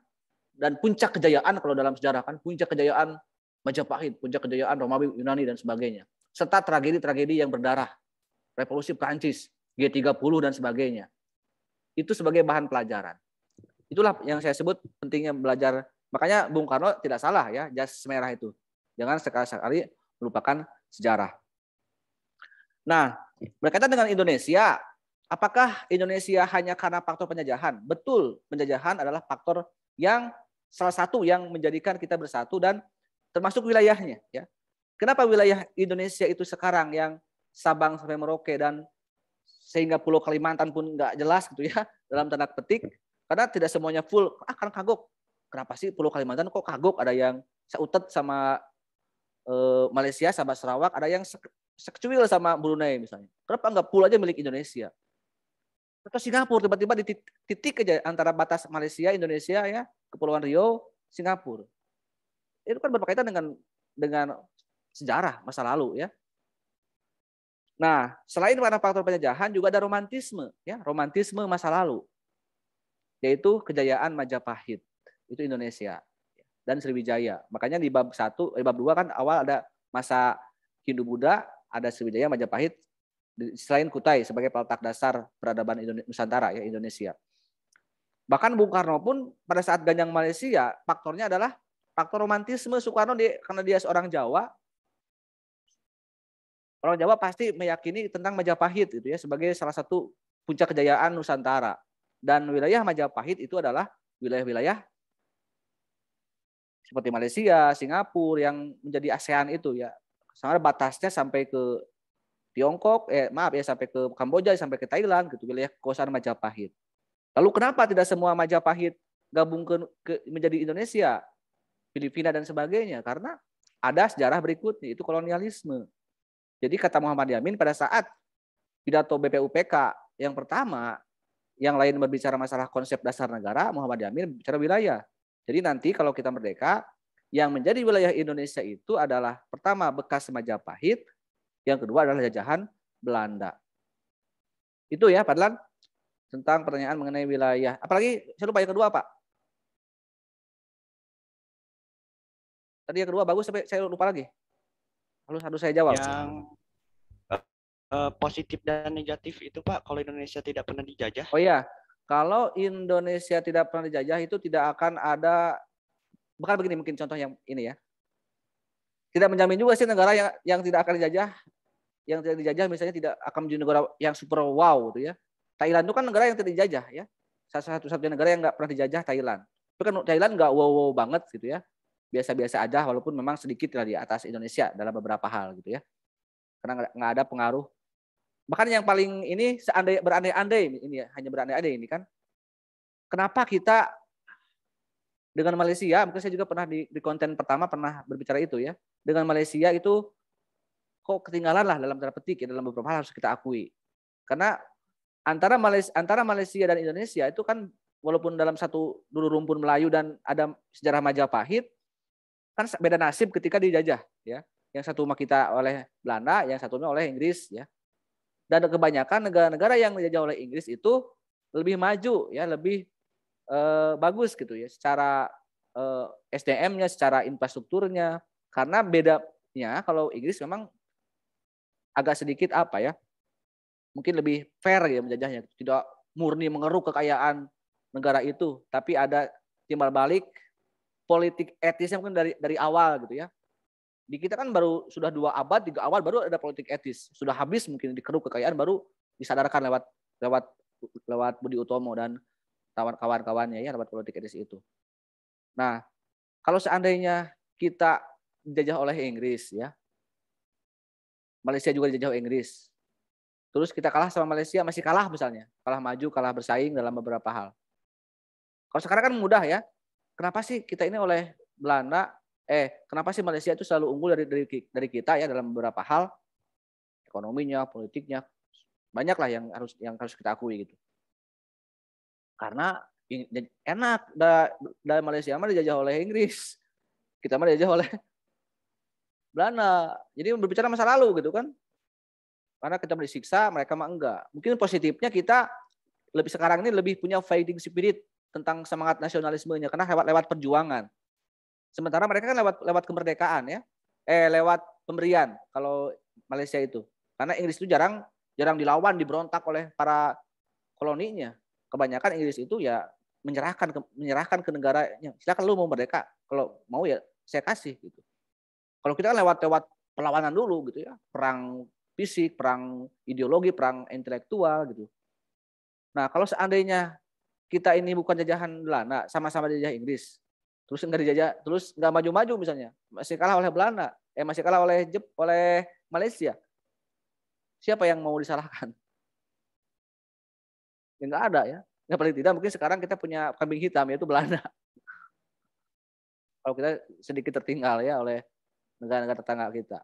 dan puncak kejayaan kalau dalam sejarah kan puncak kejayaan Majapahit, puncak kejayaan Romawi, Yunani dan sebagainya. Serta tragedi-tragedi yang berdarah. Revolusi Prancis, G30 dan sebagainya. Itu sebagai bahan pelajaran. Itulah yang saya sebut pentingnya belajar Makanya Bung Karno tidak salah ya jas merah itu. Jangan sekali-sekali melupakan sejarah. Nah, berkaitan dengan Indonesia, apakah Indonesia hanya karena faktor penjajahan? Betul, penjajahan adalah faktor yang salah satu yang menjadikan kita bersatu dan termasuk wilayahnya ya. Kenapa wilayah Indonesia itu sekarang yang Sabang sampai Merauke dan sehingga Pulau Kalimantan pun nggak jelas gitu ya dalam tanda petik karena tidak semuanya full akan ah, kagok kenapa sih Pulau Kalimantan kok kagok ada yang seutet sama uh, Malaysia sama Sarawak, ada yang sek sekecil sama Brunei misalnya. Kenapa nggak pulau aja milik Indonesia? Atau Singapura tiba-tiba di titik aja antara batas Malaysia, Indonesia ya, Kepulauan Rio, Singapura. Itu kan berkaitan dengan dengan sejarah masa lalu ya. Nah, selain karena faktor penjajahan juga ada romantisme ya, romantisme masa lalu. Yaitu kejayaan Majapahit itu Indonesia dan Sriwijaya. Makanya di bab 1, di eh, bab 2 kan awal ada masa Hindu Buddha, ada Sriwijaya Majapahit, selain Kutai sebagai peletak dasar peradaban Nusantara ya Indonesia. Bahkan Bung Karno pun pada saat ganjang Malaysia faktornya adalah faktor romantisme Soekarno di, karena dia seorang Jawa. Orang Jawa pasti meyakini tentang Majapahit itu ya sebagai salah satu puncak kejayaan Nusantara dan wilayah Majapahit itu adalah wilayah-wilayah seperti Malaysia, Singapura yang menjadi ASEAN itu ya. Sangat batasnya sampai ke Tiongkok, eh maaf ya sampai ke Kamboja, sampai ke Thailand gitu wilayah kekuasaan Majapahit. Lalu kenapa tidak semua Majapahit gabung ke, ke menjadi Indonesia, Filipina dan sebagainya? Karena ada sejarah berikutnya itu kolonialisme. Jadi kata Muhammad Yamin pada saat pidato BPUPK yang pertama yang lain berbicara masalah konsep dasar negara, Muhammad Yamin bicara wilayah. Jadi nanti kalau kita merdeka, yang menjadi wilayah Indonesia itu adalah pertama bekas Majapahit, yang kedua adalah jajahan Belanda. Itu ya, Pak tentang pertanyaan mengenai wilayah. Apalagi saya lupa yang kedua, Pak. Tadi yang kedua bagus, tapi saya lupa lagi. Lalu harus saya jawab. Yang eh, eh, positif dan negatif itu Pak, kalau Indonesia tidak pernah dijajah. Oh iya, kalau Indonesia tidak pernah dijajah itu tidak akan ada bukan begini mungkin contoh yang ini ya. Tidak menjamin juga sih negara yang yang tidak akan dijajah yang tidak dijajah misalnya tidak akan menjadi negara yang super wow gitu ya. Thailand itu kan negara yang tidak dijajah ya. Salah Satu-satunya negara yang nggak pernah dijajah Thailand. itu kan Thailand nggak wow, wow banget gitu ya. Biasa-biasa aja walaupun memang sedikit lah di atas Indonesia dalam beberapa hal gitu ya. Karena nggak ada pengaruh Bahkan yang paling ini seandai berandai-andai ini ya, hanya berandai-andai ini kan. Kenapa kita dengan Malaysia, mungkin saya juga pernah di, di konten pertama pernah berbicara itu ya. Dengan Malaysia itu kok ketinggalan lah dalam tanda petik ya, dalam beberapa hal harus kita akui. Karena antara Malaysia, antara Malaysia dan Indonesia itu kan walaupun dalam satu dulu rumpun Melayu dan ada sejarah Majapahit kan beda nasib ketika dijajah ya yang satu rumah kita oleh Belanda yang satunya oleh Inggris ya dan kebanyakan negara-negara yang dijajah oleh Inggris itu lebih maju ya, lebih eh, bagus gitu ya secara eh, SDM-nya, secara infrastrukturnya. Karena bedanya kalau Inggris memang agak sedikit apa ya? Mungkin lebih fair ya menjajahnya, tidak murni mengeruk kekayaan negara itu, tapi ada timbal balik politik etisnya mungkin dari dari awal gitu ya. Di kita kan baru sudah dua abad, tiga awal baru ada politik etis. Sudah habis mungkin dikeruk kekayaan baru disadarkan lewat lewat lewat Budi Utomo dan kawan-kawan-kawannya ya lewat politik etis itu. Nah, kalau seandainya kita dijajah oleh Inggris ya. Malaysia juga dijajah oleh Inggris. Terus kita kalah sama Malaysia masih kalah misalnya, kalah maju, kalah bersaing dalam beberapa hal. Kalau sekarang kan mudah ya. Kenapa sih kita ini oleh Belanda eh kenapa sih Malaysia itu selalu unggul dari dari, dari kita ya dalam beberapa hal ekonominya, politiknya banyaklah yang harus yang harus kita akui gitu. Karena enak dari Malaysia mah dijajah oleh Inggris. Kita mah dijajah oleh Belanda. Jadi berbicara masa lalu gitu kan. Karena kita disiksa, mereka mah enggak. Mungkin positifnya kita lebih sekarang ini lebih punya fighting spirit tentang semangat nasionalismenya karena lewat lewat perjuangan. Sementara mereka kan lewat lewat kemerdekaan ya, eh lewat pemberian kalau Malaysia itu. Karena Inggris itu jarang jarang dilawan, diberontak oleh para koloninya. Kebanyakan Inggris itu ya menyerahkan ke, menyerahkan ke negaranya. Silakan lu mau merdeka, kalau mau ya saya kasih gitu. Kalau kita kan lewat lewat perlawanan dulu gitu ya, perang fisik, perang ideologi, perang intelektual gitu. Nah, kalau seandainya kita ini bukan jajahan Belanda, sama-sama jajah Inggris, terus nggak dijajah terus nggak maju-maju misalnya masih kalah oleh Belanda eh masih kalah oleh Jep oleh Malaysia siapa yang mau disalahkan ya nggak ada ya nggak ya paling tidak mungkin sekarang kita punya kambing hitam yaitu Belanda kalau kita sedikit tertinggal ya oleh negara-negara tetangga kita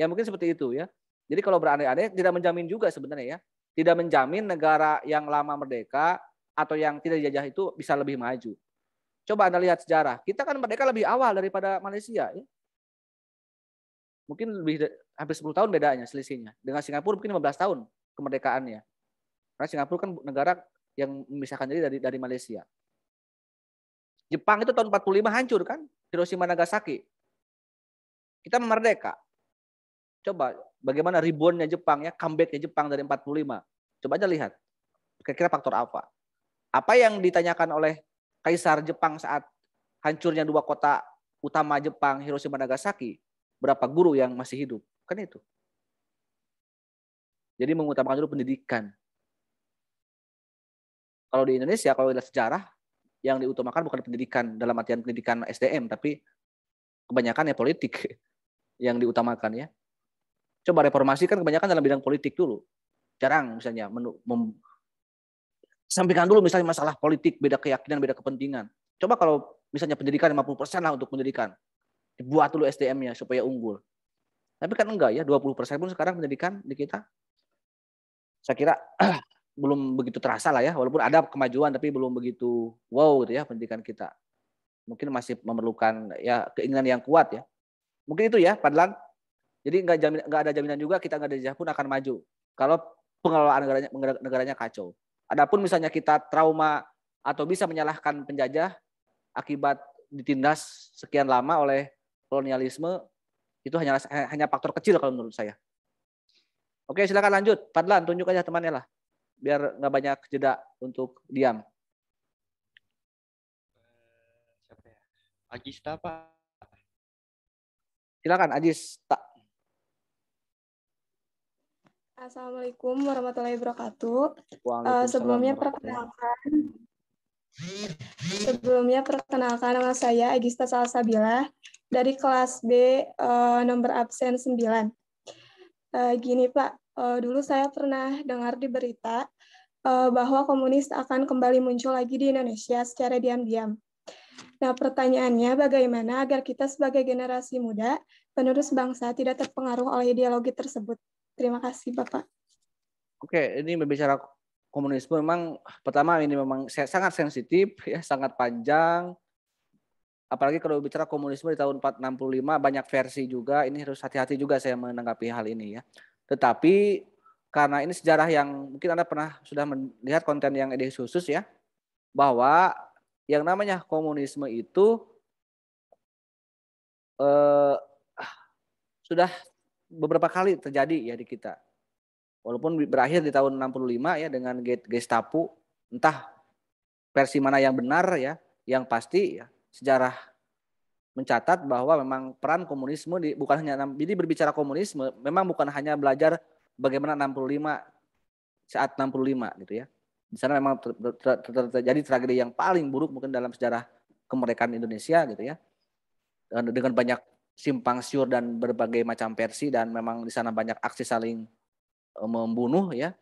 ya mungkin seperti itu ya jadi kalau berandai-andai tidak menjamin juga sebenarnya ya tidak menjamin negara yang lama merdeka atau yang tidak dijajah itu bisa lebih maju Coba Anda lihat sejarah. Kita kan merdeka lebih awal daripada Malaysia. Ya. Mungkin lebih hampir 10 tahun bedanya selisihnya. Dengan Singapura mungkin 15 tahun kemerdekaannya. Karena Singapura kan negara yang memisahkan diri dari dari Malaysia. Jepang itu tahun 45 hancur kan? Hiroshima Nagasaki. Kita merdeka. Coba bagaimana ribuannya Jepang ya, comebacknya Jepang dari 45. Coba aja lihat. Kira-kira faktor apa? Apa yang ditanyakan oleh Kaisar Jepang saat hancurnya dua kota utama Jepang, Hiroshima Nagasaki, berapa guru yang masih hidup? Kan itu. Jadi mengutamakan dulu pendidikan. Kalau di Indonesia, kalau lihat sejarah, yang diutamakan bukan pendidikan dalam artian pendidikan SDM, tapi kebanyakan ya politik yang diutamakan ya. Coba reformasi kan kebanyakan dalam bidang politik dulu. Jarang misalnya mem sampingkan dulu misalnya masalah politik, beda keyakinan, beda kepentingan. Coba kalau misalnya pendidikan 50% lah untuk pendidikan. Dibuat dulu SDM-nya supaya unggul. Tapi kan enggak ya, 20% pun sekarang pendidikan di kita. Saya kira belum begitu terasa lah ya, walaupun ada kemajuan tapi belum begitu wow gitu ya pendidikan kita. Mungkin masih memerlukan ya keinginan yang kuat ya. Mungkin itu ya, padahal Jadi enggak, jamin, enggak ada jaminan juga kita enggak ada pun akan maju. Kalau pengelolaan negaranya, negaranya kacau. Adapun misalnya kita trauma atau bisa menyalahkan penjajah akibat ditindas sekian lama oleh kolonialisme itu hanya hanya faktor kecil kalau menurut saya. Oke, silakan lanjut. Padlan tunjuk aja temannya lah. Biar nggak banyak jeda untuk diam. Eh, Agista, ya? Pak. Silakan, Agista. Assalamualaikum warahmatullahi wabarakatuh. Uh, sebelumnya perkenalkan sebelumnya perkenalkan nama saya Agista Salsabila dari kelas B uh, nomor absen 9. Uh, eh, gini Pak, uh, dulu saya pernah dengar di berita uh, bahwa komunis akan kembali muncul lagi di Indonesia secara diam-diam. Nah, pertanyaannya bagaimana agar kita sebagai generasi muda penerus bangsa tidak terpengaruh oleh ideologi tersebut? Terima kasih Bapak. Oke, ini berbicara komunisme memang pertama ini memang sangat sensitif ya, sangat panjang. Apalagi kalau bicara komunisme di tahun 465 banyak versi juga, ini harus hati-hati juga saya menanggapi hal ini ya. Tetapi karena ini sejarah yang mungkin Anda pernah sudah melihat konten yang edisi khusus ya, bahwa yang namanya komunisme itu eh, sudah beberapa kali terjadi ya di kita. Walaupun berakhir di tahun 65 ya dengan Gestapo, entah versi mana yang benar ya, yang pasti ya, sejarah mencatat bahwa memang peran komunisme di, bukan hanya jadi berbicara komunisme memang bukan hanya belajar bagaimana 65 saat 65 gitu ya. Di sana memang ter, ter, ter, terjadi tragedi yang paling buruk mungkin dalam sejarah kemerdekaan Indonesia gitu ya. dengan banyak simpang siur dan berbagai macam versi dan memang di sana banyak aksi saling eh, membunuh ya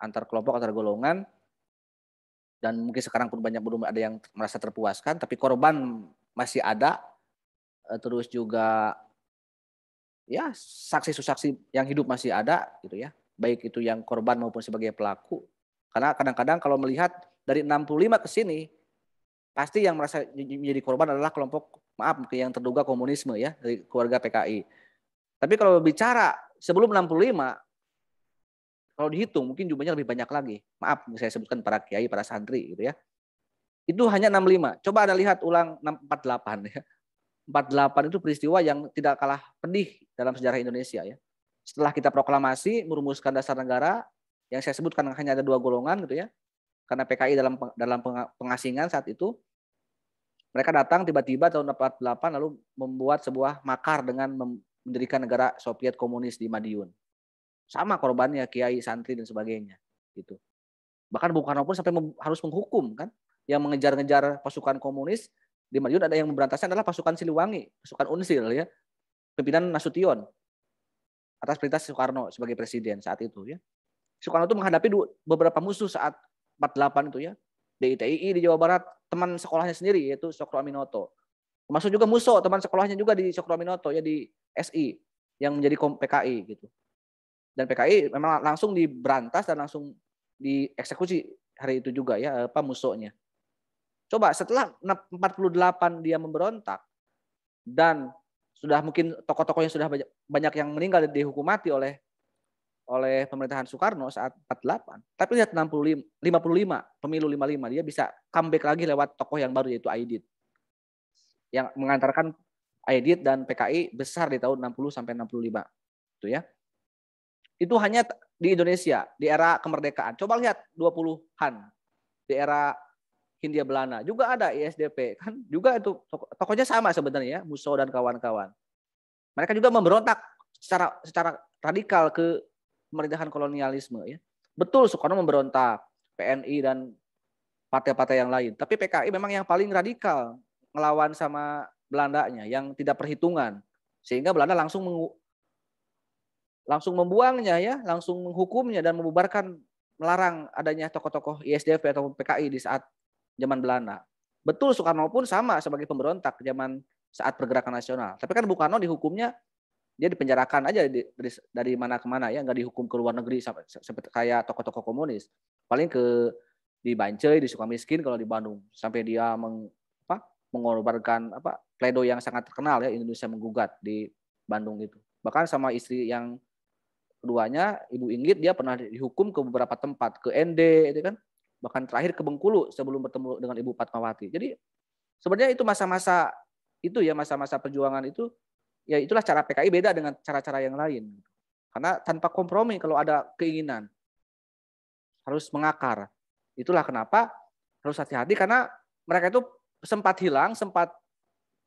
antar kelompok antar golongan dan mungkin sekarang pun banyak belum ada yang merasa terpuaskan tapi korban masih ada eh, terus juga ya saksi-saksi yang hidup masih ada gitu ya baik itu yang korban maupun sebagai pelaku karena kadang-kadang kalau melihat dari 65 ke sini pasti yang merasa menjadi korban adalah kelompok maaf yang terduga komunisme ya dari keluarga PKI. Tapi kalau bicara sebelum 65 kalau dihitung mungkin jumlahnya lebih banyak lagi. Maaf saya sebutkan para kiai, para santri gitu ya. Itu hanya 65. Coba Anda lihat ulang 48 ya. 48 itu peristiwa yang tidak kalah pedih dalam sejarah Indonesia ya. Setelah kita proklamasi merumuskan dasar negara yang saya sebutkan hanya ada dua golongan gitu ya. Karena PKI dalam dalam pengasingan saat itu mereka datang tiba-tiba tahun 48 lalu membuat sebuah makar dengan mendirikan negara Soviet komunis di Madiun. Sama korbannya kiai, santri dan sebagainya gitu. Bahkan Bung Karno pun sampai harus menghukum kan yang mengejar-ngejar pasukan komunis di Madiun ada yang memberantasnya adalah pasukan Siliwangi, pasukan Unsil ya. Pimpinan Nasution atas perintah Soekarno sebagai presiden saat itu ya. Soekarno itu menghadapi beberapa musuh saat 48 itu ya. DITII di Jawa Barat, teman sekolahnya sendiri yaitu Sokro Aminoto. Termasuk juga Muso, teman sekolahnya juga di Sokro Aminoto ya di SI yang menjadi PKI gitu. Dan PKI memang langsung diberantas dan langsung dieksekusi hari itu juga ya apa musuhnya. Coba setelah 48 dia memberontak dan sudah mungkin tokoh-tokohnya sudah banyak yang meninggal dan dihukum mati oleh oleh pemerintahan Soekarno saat 48, tapi lihat 65, 55, pemilu 55 dia bisa comeback lagi lewat tokoh yang baru yaitu Aidit. Yang mengantarkan Aidit dan PKI besar di tahun 60 sampai 65. Itu ya. Itu hanya di Indonesia di era kemerdekaan. Coba lihat 20-an di era Hindia Belanda juga ada ISDP kan juga itu tokohnya sama sebenarnya Muso dan kawan-kawan. Mereka juga memberontak secara secara radikal ke pemerintahan kolonialisme ya. Betul Soekarno memberontak PNI dan partai-partai yang lain, tapi PKI memang yang paling radikal melawan sama Belanda-nya yang tidak perhitungan. Sehingga Belanda langsung mengu- langsung membuangnya ya, langsung menghukumnya dan membubarkan melarang adanya tokoh-tokoh ISDF atau PKI di saat zaman Belanda. Betul Soekarno pun sama sebagai pemberontak zaman saat pergerakan nasional. Tapi kan Bung Karno dihukumnya dia dipenjarakan aja dari, dari mana ke mana ya nggak dihukum ke luar negeri seperti kayak tokoh-tokoh komunis paling ke di Bancai di Sukamiskin kalau di Bandung sampai dia meng, apa, mengorbankan apa pledo yang sangat terkenal ya Indonesia menggugat di Bandung itu bahkan sama istri yang keduanya Ibu Inggit dia pernah dihukum ke beberapa tempat ke ND itu kan bahkan terakhir ke Bengkulu sebelum bertemu dengan Ibu Fatmawati jadi sebenarnya itu masa-masa itu ya masa-masa perjuangan itu ya itulah cara PKI beda dengan cara-cara yang lain. Karena tanpa kompromi kalau ada keinginan harus mengakar. Itulah kenapa harus hati-hati karena mereka itu sempat hilang, sempat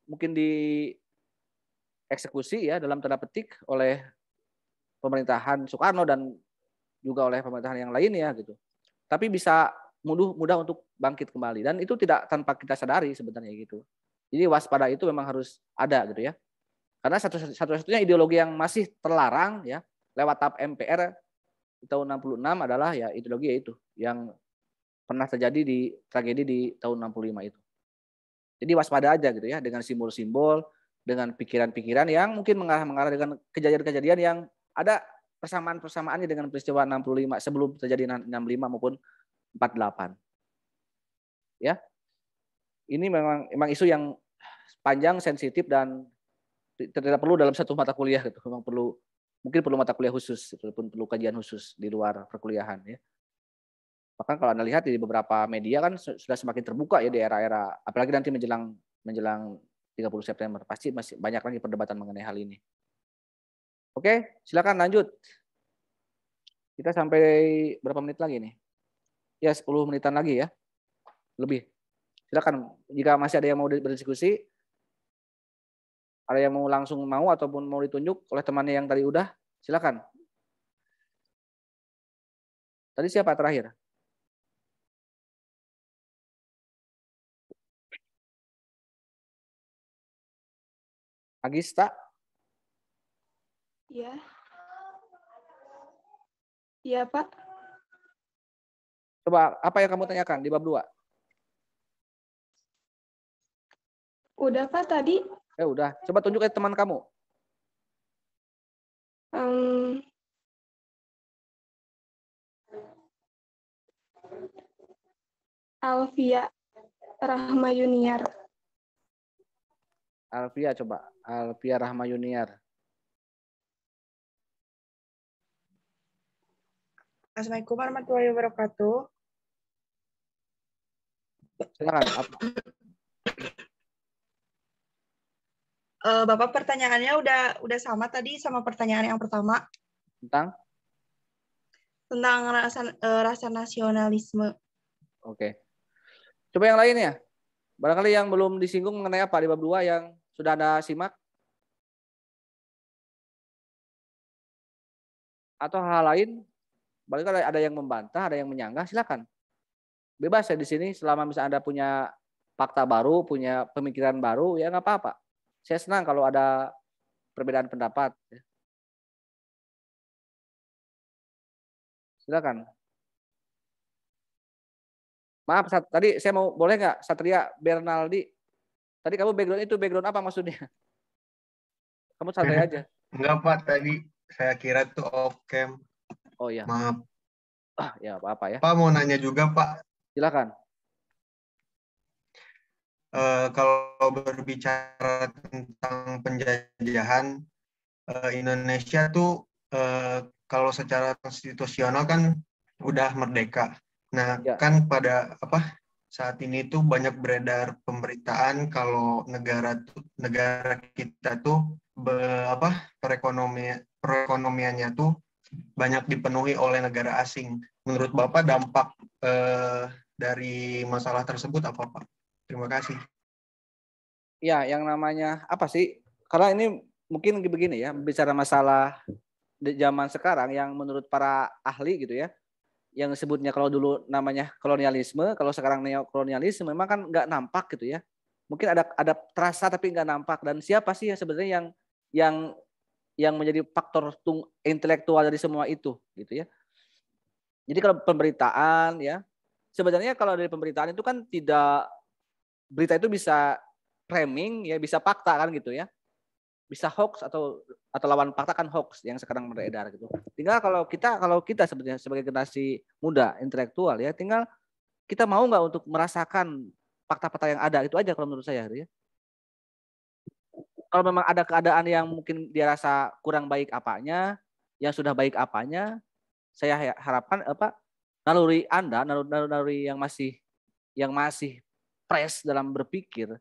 mungkin dieksekusi ya dalam tanda petik oleh pemerintahan Soekarno dan juga oleh pemerintahan yang lain ya gitu. Tapi bisa mudah mudah untuk bangkit kembali dan itu tidak tanpa kita sadari sebenarnya gitu. Jadi waspada itu memang harus ada gitu ya. Karena satu-satunya ideologi yang masih terlarang ya lewat tap MPR di tahun 66 adalah ya ideologi itu yang pernah terjadi di tragedi di tahun 65 itu. Jadi waspada aja gitu ya dengan simbol-simbol, dengan pikiran-pikiran yang mungkin mengarah-mengarah dengan kejadian-kejadian yang ada persamaan-persamaannya dengan peristiwa 65 sebelum terjadi 65 maupun 48. Ya. Ini memang memang isu yang panjang, sensitif dan tidak perlu dalam satu mata kuliah gitu. Memang perlu mungkin perlu mata kuliah khusus, ataupun perlu kajian khusus di luar perkuliahan ya. Bahkan kalau Anda lihat di beberapa media kan sudah semakin terbuka ya di era-era apalagi nanti menjelang menjelang 30 September. Pasti masih banyak lagi perdebatan mengenai hal ini. Oke, silakan lanjut. Kita sampai berapa menit lagi nih? Ya, 10 menitan lagi ya. Lebih. Silakan jika masih ada yang mau berdiskusi, ada yang mau langsung mau ataupun mau ditunjuk oleh temannya yang tadi udah, silakan. Tadi siapa terakhir? Agista? Ya. Iya, Pak. Coba, apa yang kamu tanyakan di bab 2? Udah, Pak, tadi. Eh udah, coba tunjuk ke teman kamu. Um, Alvia Rahma Yuniar. Alvia coba, Alvia Rahma Yuniar. Assalamualaikum warahmatullahi wabarakatuh. Silakan. Apa? Eh, Bapak pertanyaannya udah udah sama tadi sama pertanyaan yang pertama tentang tentang rasa uh, rasa nasionalisme. Oke. Coba yang lain ya. Barangkali yang belum disinggung mengenai apa di bab 2 yang sudah ada simak? Atau hal lain? Barangkali ada yang membantah, ada yang menyanggah, silakan. Bebas ya di sini selama misalnya Anda punya fakta baru, punya pemikiran baru, ya nggak apa-apa saya senang kalau ada perbedaan pendapat. Ya. Silakan. Maaf, tadi saya mau boleh nggak Satria Bernaldi? Tadi kamu background itu background apa maksudnya? Kamu santai aja. Enggak Pak, tadi saya kira itu off cam. Oh iya. Maaf. Ah, ya apa-apa ya. Pak mau nanya juga Pak. Silakan. Eh, kalau berbicara tentang penjajahan uh, Indonesia tuh uh, kalau secara konstitusional kan udah merdeka. Nah, ya. kan pada apa saat ini tuh banyak beredar pemberitaan kalau negara tuh, negara kita tuh be, apa perekonomian perekonomiannya tuh banyak dipenuhi oleh negara asing. Menurut Bapak dampak eh, dari masalah tersebut apa Pak? Terima kasih. Ya, yang namanya apa sih? Karena ini mungkin begini ya, bicara masalah di zaman sekarang yang menurut para ahli gitu ya, yang sebutnya kalau dulu namanya kolonialisme, kalau sekarang neokolonialisme memang kan nggak nampak gitu ya. Mungkin ada ada terasa tapi nggak nampak dan siapa sih yang sebenarnya yang yang yang menjadi faktor tung intelektual dari semua itu gitu ya. Jadi kalau pemberitaan ya, sebenarnya kalau dari pemberitaan itu kan tidak berita itu bisa framing ya bisa fakta kan gitu ya bisa hoax atau atau lawan fakta kan hoax yang sekarang beredar gitu tinggal kalau kita kalau kita sebenarnya sebagai generasi muda intelektual ya tinggal kita mau nggak untuk merasakan fakta-fakta yang ada itu aja kalau menurut saya ya kalau memang ada keadaan yang mungkin dia rasa kurang baik apanya yang sudah baik apanya saya harapkan apa naluri anda naluri, naluri yang masih yang masih stres dalam berpikir,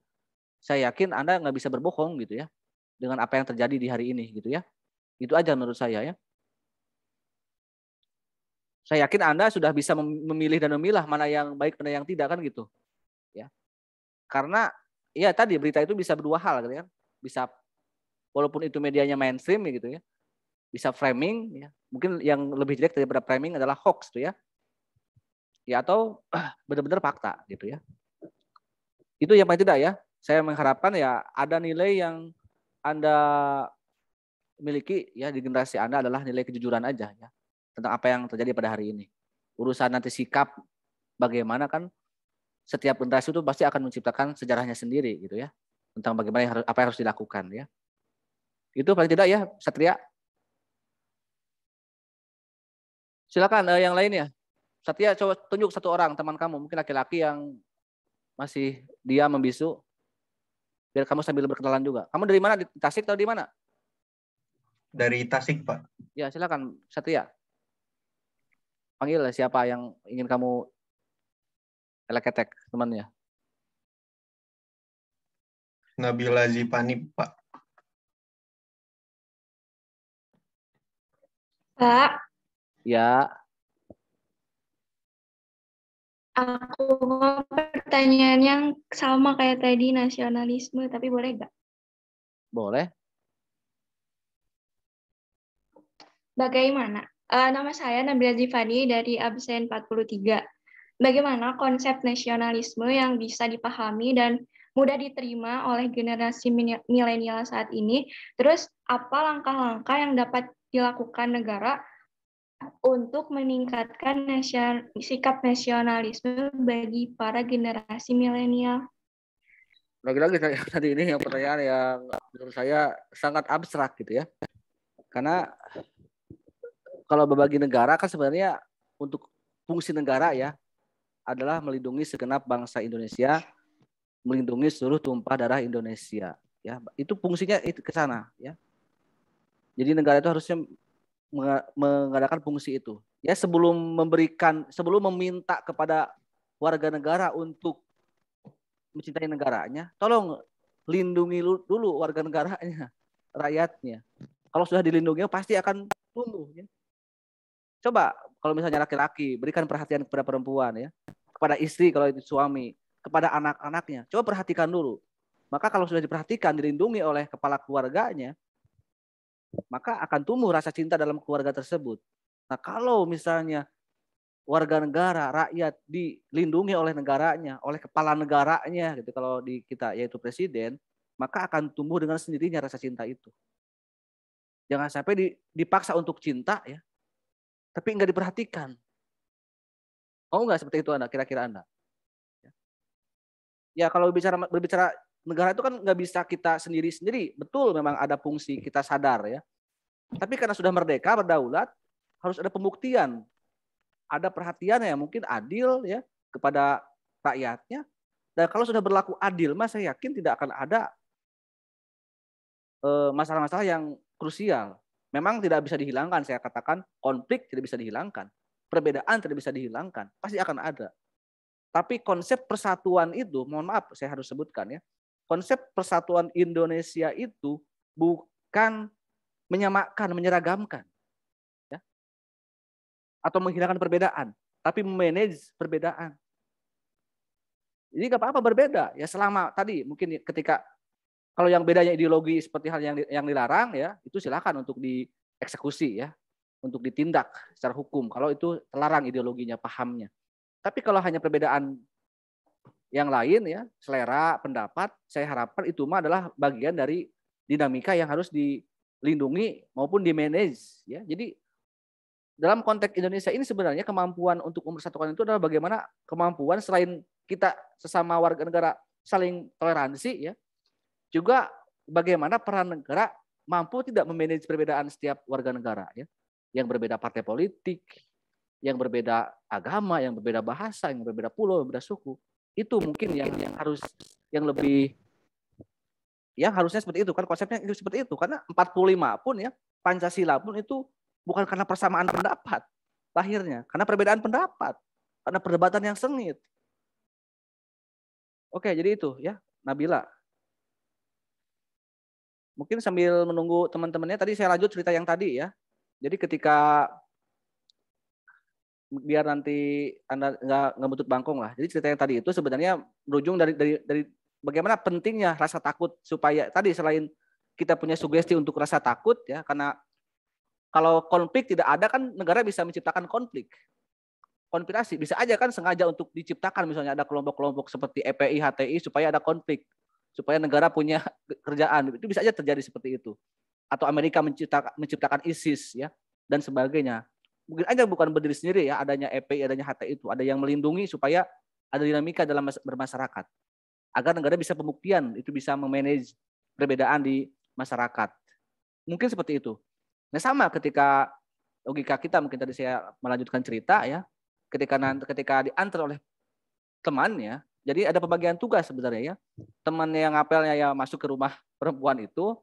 saya yakin Anda nggak bisa berbohong gitu ya dengan apa yang terjadi di hari ini gitu ya. Itu aja menurut saya ya. Saya yakin Anda sudah bisa memilih dan memilah mana yang baik mana yang tidak kan gitu. Ya. Karena ya tadi berita itu bisa berdua hal gitu kan. Bisa walaupun itu medianya mainstream ya gitu ya. Bisa framing ya. Mungkin yang lebih jelek daripada framing adalah hoax tuh gitu ya. Ya atau benar-benar fakta gitu ya. Itu yang paling tidak ya. Saya mengharapkan ya ada nilai yang Anda miliki ya di generasi Anda adalah nilai kejujuran aja ya tentang apa yang terjadi pada hari ini. Urusan nanti sikap bagaimana kan setiap generasi itu pasti akan menciptakan sejarahnya sendiri gitu ya tentang bagaimana yang harus, apa yang harus dilakukan ya. Itu paling tidak ya Satria. Silakan eh, yang lainnya. Satria coba tunjuk satu orang teman kamu mungkin laki-laki yang masih dia membisu biar kamu sambil berkenalan juga. Kamu dari mana? Di Tasik atau di mana? Dari Tasik, Pak. Ya, silakan Satria. Panggil siapa yang ingin kamu eleketek temannya. Nabila Zipani, Pak. Pak. Ya. Aku mau pertanyaan yang sama kayak tadi nasionalisme, tapi boleh nggak? Boleh. Bagaimana? Uh, nama saya Nabila Zivani dari Absen 43. Bagaimana konsep nasionalisme yang bisa dipahami dan mudah diterima oleh generasi milenial saat ini? Terus apa langkah-langkah yang dapat dilakukan negara untuk meningkatkan nasion, sikap nasionalisme bagi para generasi milenial. Lagi-lagi tadi ini yang pertanyaan yang menurut saya sangat abstrak gitu ya. Karena kalau berbagi negara kan sebenarnya untuk fungsi negara ya adalah melindungi segenap bangsa Indonesia, melindungi seluruh tumpah darah Indonesia. Ya, itu fungsinya itu ke sana ya. Jadi negara itu harusnya mengadakan fungsi itu. Ya sebelum memberikan, sebelum meminta kepada warga negara untuk mencintai negaranya, tolong lindungi dulu warga negaranya, rakyatnya. Kalau sudah dilindungi pasti akan tumbuh. Ya. Coba kalau misalnya laki-laki berikan perhatian kepada perempuan ya, kepada istri kalau itu suami, kepada anak-anaknya. Coba perhatikan dulu. Maka kalau sudah diperhatikan, dilindungi oleh kepala keluarganya, maka akan tumbuh rasa cinta dalam keluarga tersebut. Nah, kalau misalnya warga negara, rakyat dilindungi oleh negaranya, oleh kepala negaranya gitu kalau di kita yaitu presiden, maka akan tumbuh dengan sendirinya rasa cinta itu. Jangan sampai dipaksa untuk cinta ya, tapi nggak diperhatikan. Oh, nggak seperti itu Anda, kira-kira Anda? Ya kalau bicara berbicara negara itu kan nggak bisa kita sendiri-sendiri. Betul memang ada fungsi kita sadar ya. Tapi karena sudah merdeka, berdaulat, harus ada pembuktian. Ada perhatian yang mungkin adil ya kepada rakyatnya. Dan kalau sudah berlaku adil, mas saya yakin tidak akan ada eh, masalah-masalah yang krusial. Memang tidak bisa dihilangkan, saya katakan konflik tidak bisa dihilangkan. Perbedaan tidak bisa dihilangkan, pasti akan ada. Tapi konsep persatuan itu, mohon maaf saya harus sebutkan ya, konsep persatuan Indonesia itu bukan menyamakan, menyeragamkan. Ya. Atau menghilangkan perbedaan, tapi manage perbedaan. Jadi nggak apa-apa berbeda. Ya selama tadi mungkin ketika kalau yang bedanya ideologi seperti hal yang yang dilarang ya itu silakan untuk dieksekusi ya, untuk ditindak secara hukum kalau itu terlarang ideologinya, pahamnya. Tapi kalau hanya perbedaan yang lain ya, selera, pendapat, saya harapkan itu mah adalah bagian dari dinamika yang harus dilindungi maupun di manage ya. Jadi dalam konteks Indonesia ini sebenarnya kemampuan untuk mempersatukan itu adalah bagaimana kemampuan selain kita sesama warga negara saling toleransi ya, juga bagaimana peran negara mampu tidak memanage perbedaan setiap warga negara ya, yang berbeda partai politik, yang berbeda agama, yang berbeda bahasa, yang berbeda pulau, yang berbeda suku itu mungkin yang, yang harus yang lebih ya harusnya seperti itu kan konsepnya itu seperti itu karena 45 pun ya Pancasila pun itu bukan karena persamaan pendapat lahirnya karena perbedaan pendapat karena perdebatan yang sengit oke jadi itu ya Nabila mungkin sambil menunggu teman-temannya tadi saya lanjut cerita yang tadi ya jadi ketika biar nanti anda nggak nggak bangkong lah. Jadi cerita yang tadi itu sebenarnya berujung dari dari dari bagaimana pentingnya rasa takut supaya tadi selain kita punya sugesti untuk rasa takut ya karena kalau konflik tidak ada kan negara bisa menciptakan konflik konspirasi bisa aja kan sengaja untuk diciptakan misalnya ada kelompok-kelompok seperti EPI HTI supaya ada konflik supaya negara punya kerjaan itu bisa aja terjadi seperti itu atau Amerika menciptakan menciptakan ISIS ya dan sebagainya mungkin aja bukan berdiri sendiri ya adanya EPI, adanya HT itu, ada yang melindungi supaya ada dinamika dalam bermasyarakat. Agar negara bisa pembuktian, itu bisa memanage perbedaan di masyarakat. Mungkin seperti itu. Nah sama ketika logika kita, mungkin tadi saya melanjutkan cerita ya, ketika nanti ketika diantar oleh temannya, jadi ada pembagian tugas sebenarnya ya. Teman yang ngapelnya ya masuk ke rumah perempuan itu,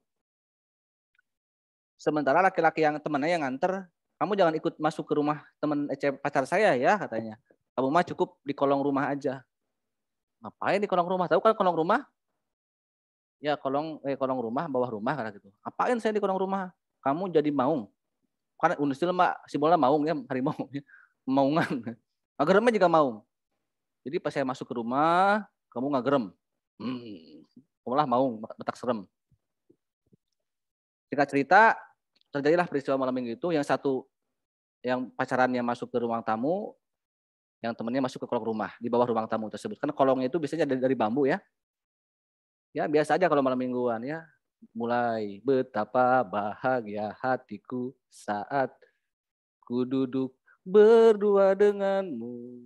sementara laki-laki yang temannya yang nganter kamu jangan ikut masuk ke rumah teman eh, pacar saya ya katanya. Kamu mah cukup di kolong rumah aja. Ngapain di kolong rumah? Tahu kan kolong rumah? Ya kolong eh kolong rumah bawah rumah kata gitu. Apain saya di kolong rumah? Kamu jadi maung. Karena unusil mah simbolnya maung ya harimau ya. Maungan. Ngageremnya juga maung. Jadi pas saya masuk ke rumah, kamu gerem Hmm, kamu lah maung, betak serem. Singkat cerita, terjadilah peristiwa malam minggu itu yang satu yang pacarannya masuk ke ruang tamu, yang temennya masuk ke kolong rumah di bawah ruang tamu tersebut. Karena kolongnya itu biasanya dari, dari bambu ya. Ya biasa aja kalau malam mingguan ya. Mulai betapa bahagia hatiku saat ku duduk berdua denganmu.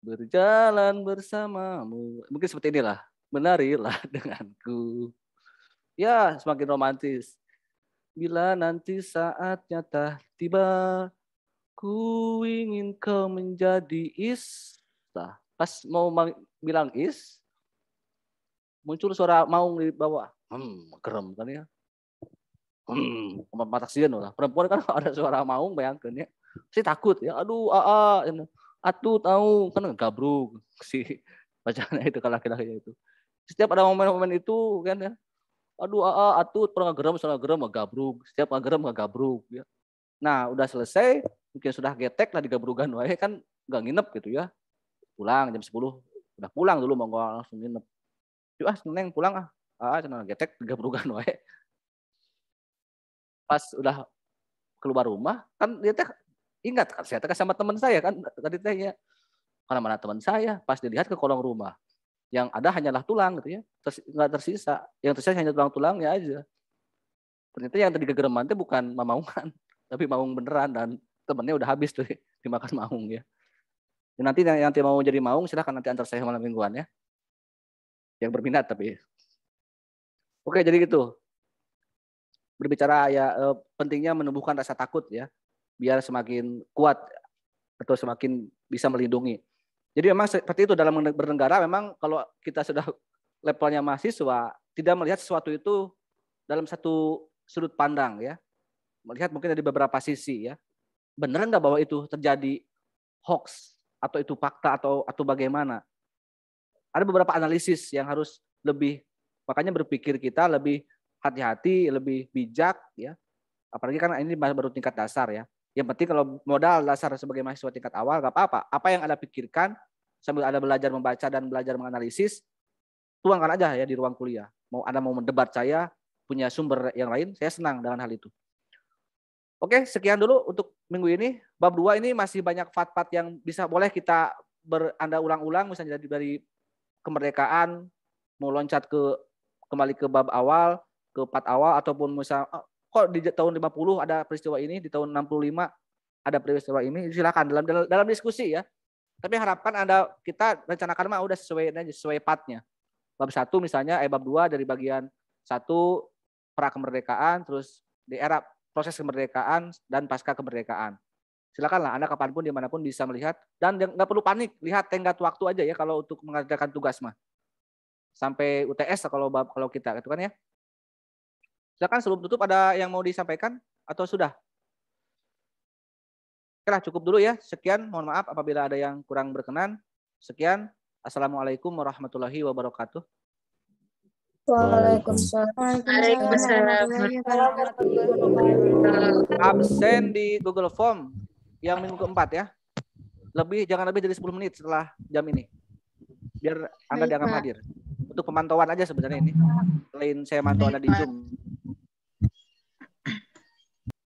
Berjalan bersamamu. Mungkin seperti inilah. Menarilah denganku. Ya, semakin romantis bila nanti saatnya telah tiba. Ku ingin kau menjadi is. Nah, pas mau bilang is, muncul suara maung di bawah. Hmm, kerem kan ya. Hmm, mata sieun lah. Perempuan kan ada suara maung bayangkan ya. Si takut ya. Aduh, aa, ah, ah. atuh tahu kan gabruk si bacaan itu kalau laki-lakinya itu. Setiap ada momen-momen itu kan ya, aduh aa ah, ah, atut pernah gerem pernah gerem ah, gabrug setiap ngagerem gabrug ya nah udah selesai mungkin sudah getek lah di gabrugan wae kan nggak nginep gitu ya pulang jam 10 udah pulang dulu mau langsung nginep yuk ah seneng pulang ah ah cenah getek gabrugan wae pas udah keluar rumah kan dia teh ingat kan saya teh kan sama teman saya kan tadi ya mana mana teman saya pas dilihat ke kolong rumah yang ada hanyalah tulang gitu ya nggak tersisa yang tersisa hanya tulang-tulangnya aja ternyata yang tadi kegeraman itu bukan mamaungan tapi maung beneran dan temennya udah habis tuh dimakan maung ya dan ya, nanti yang, nanti mau jadi maung silahkan nanti antar saya malam mingguan ya yang berminat tapi oke jadi gitu berbicara ya eh, pentingnya menumbuhkan rasa takut ya biar semakin kuat atau semakin bisa melindungi jadi memang seperti itu dalam bernegara memang kalau kita sudah levelnya mahasiswa tidak melihat sesuatu itu dalam satu sudut pandang ya. Melihat mungkin dari beberapa sisi ya. Benar nggak bahwa itu terjadi hoax atau itu fakta atau atau bagaimana? Ada beberapa analisis yang harus lebih makanya berpikir kita lebih hati-hati, lebih bijak ya. Apalagi karena ini baru tingkat dasar ya. Yang penting kalau modal dasar sebagai mahasiswa tingkat awal nggak apa-apa. Apa yang Anda pikirkan sambil Anda belajar membaca dan belajar menganalisis, tuangkan aja ya di ruang kuliah. Mau Anda mau mendebat saya, punya sumber yang lain, saya senang dengan hal itu. Oke, sekian dulu untuk minggu ini. Bab 2 ini masih banyak fat-fat yang bisa boleh kita ber, Anda ulang-ulang misalnya dari, dari kemerdekaan mau loncat ke kembali ke bab awal, ke part awal ataupun misalnya kok di tahun 50 ada peristiwa ini, di tahun 65 ada peristiwa ini, silakan dalam dalam, diskusi ya. Tapi harapkan Anda kita rencanakan mah udah sesuai sesuai partnya. Bab 1 misalnya, eh bab 2 dari bagian 1 pra kemerdekaan, terus di era proses kemerdekaan dan pasca kemerdekaan. Silakanlah Anda kapanpun dimanapun bisa melihat dan nggak perlu panik, lihat tenggat waktu aja ya kalau untuk mengerjakan tugas mah sampai UTS kalau kalau kita gitu kan ya. Silakan sebelum tutup ada yang mau disampaikan atau sudah? Oke lah, cukup dulu ya. Sekian, mohon maaf apabila ada yang kurang berkenan. Sekian, Assalamualaikum warahmatullahi wabarakatuh. Waalaikumsalam. Absen di Google Form yang minggu keempat ya. Lebih jangan lebih dari 10 menit setelah jam ini. Biar Anda Baik, dianggap hadir. Untuk pemantauan aja sebenarnya ini. Selain saya mantau Anda di Zoom.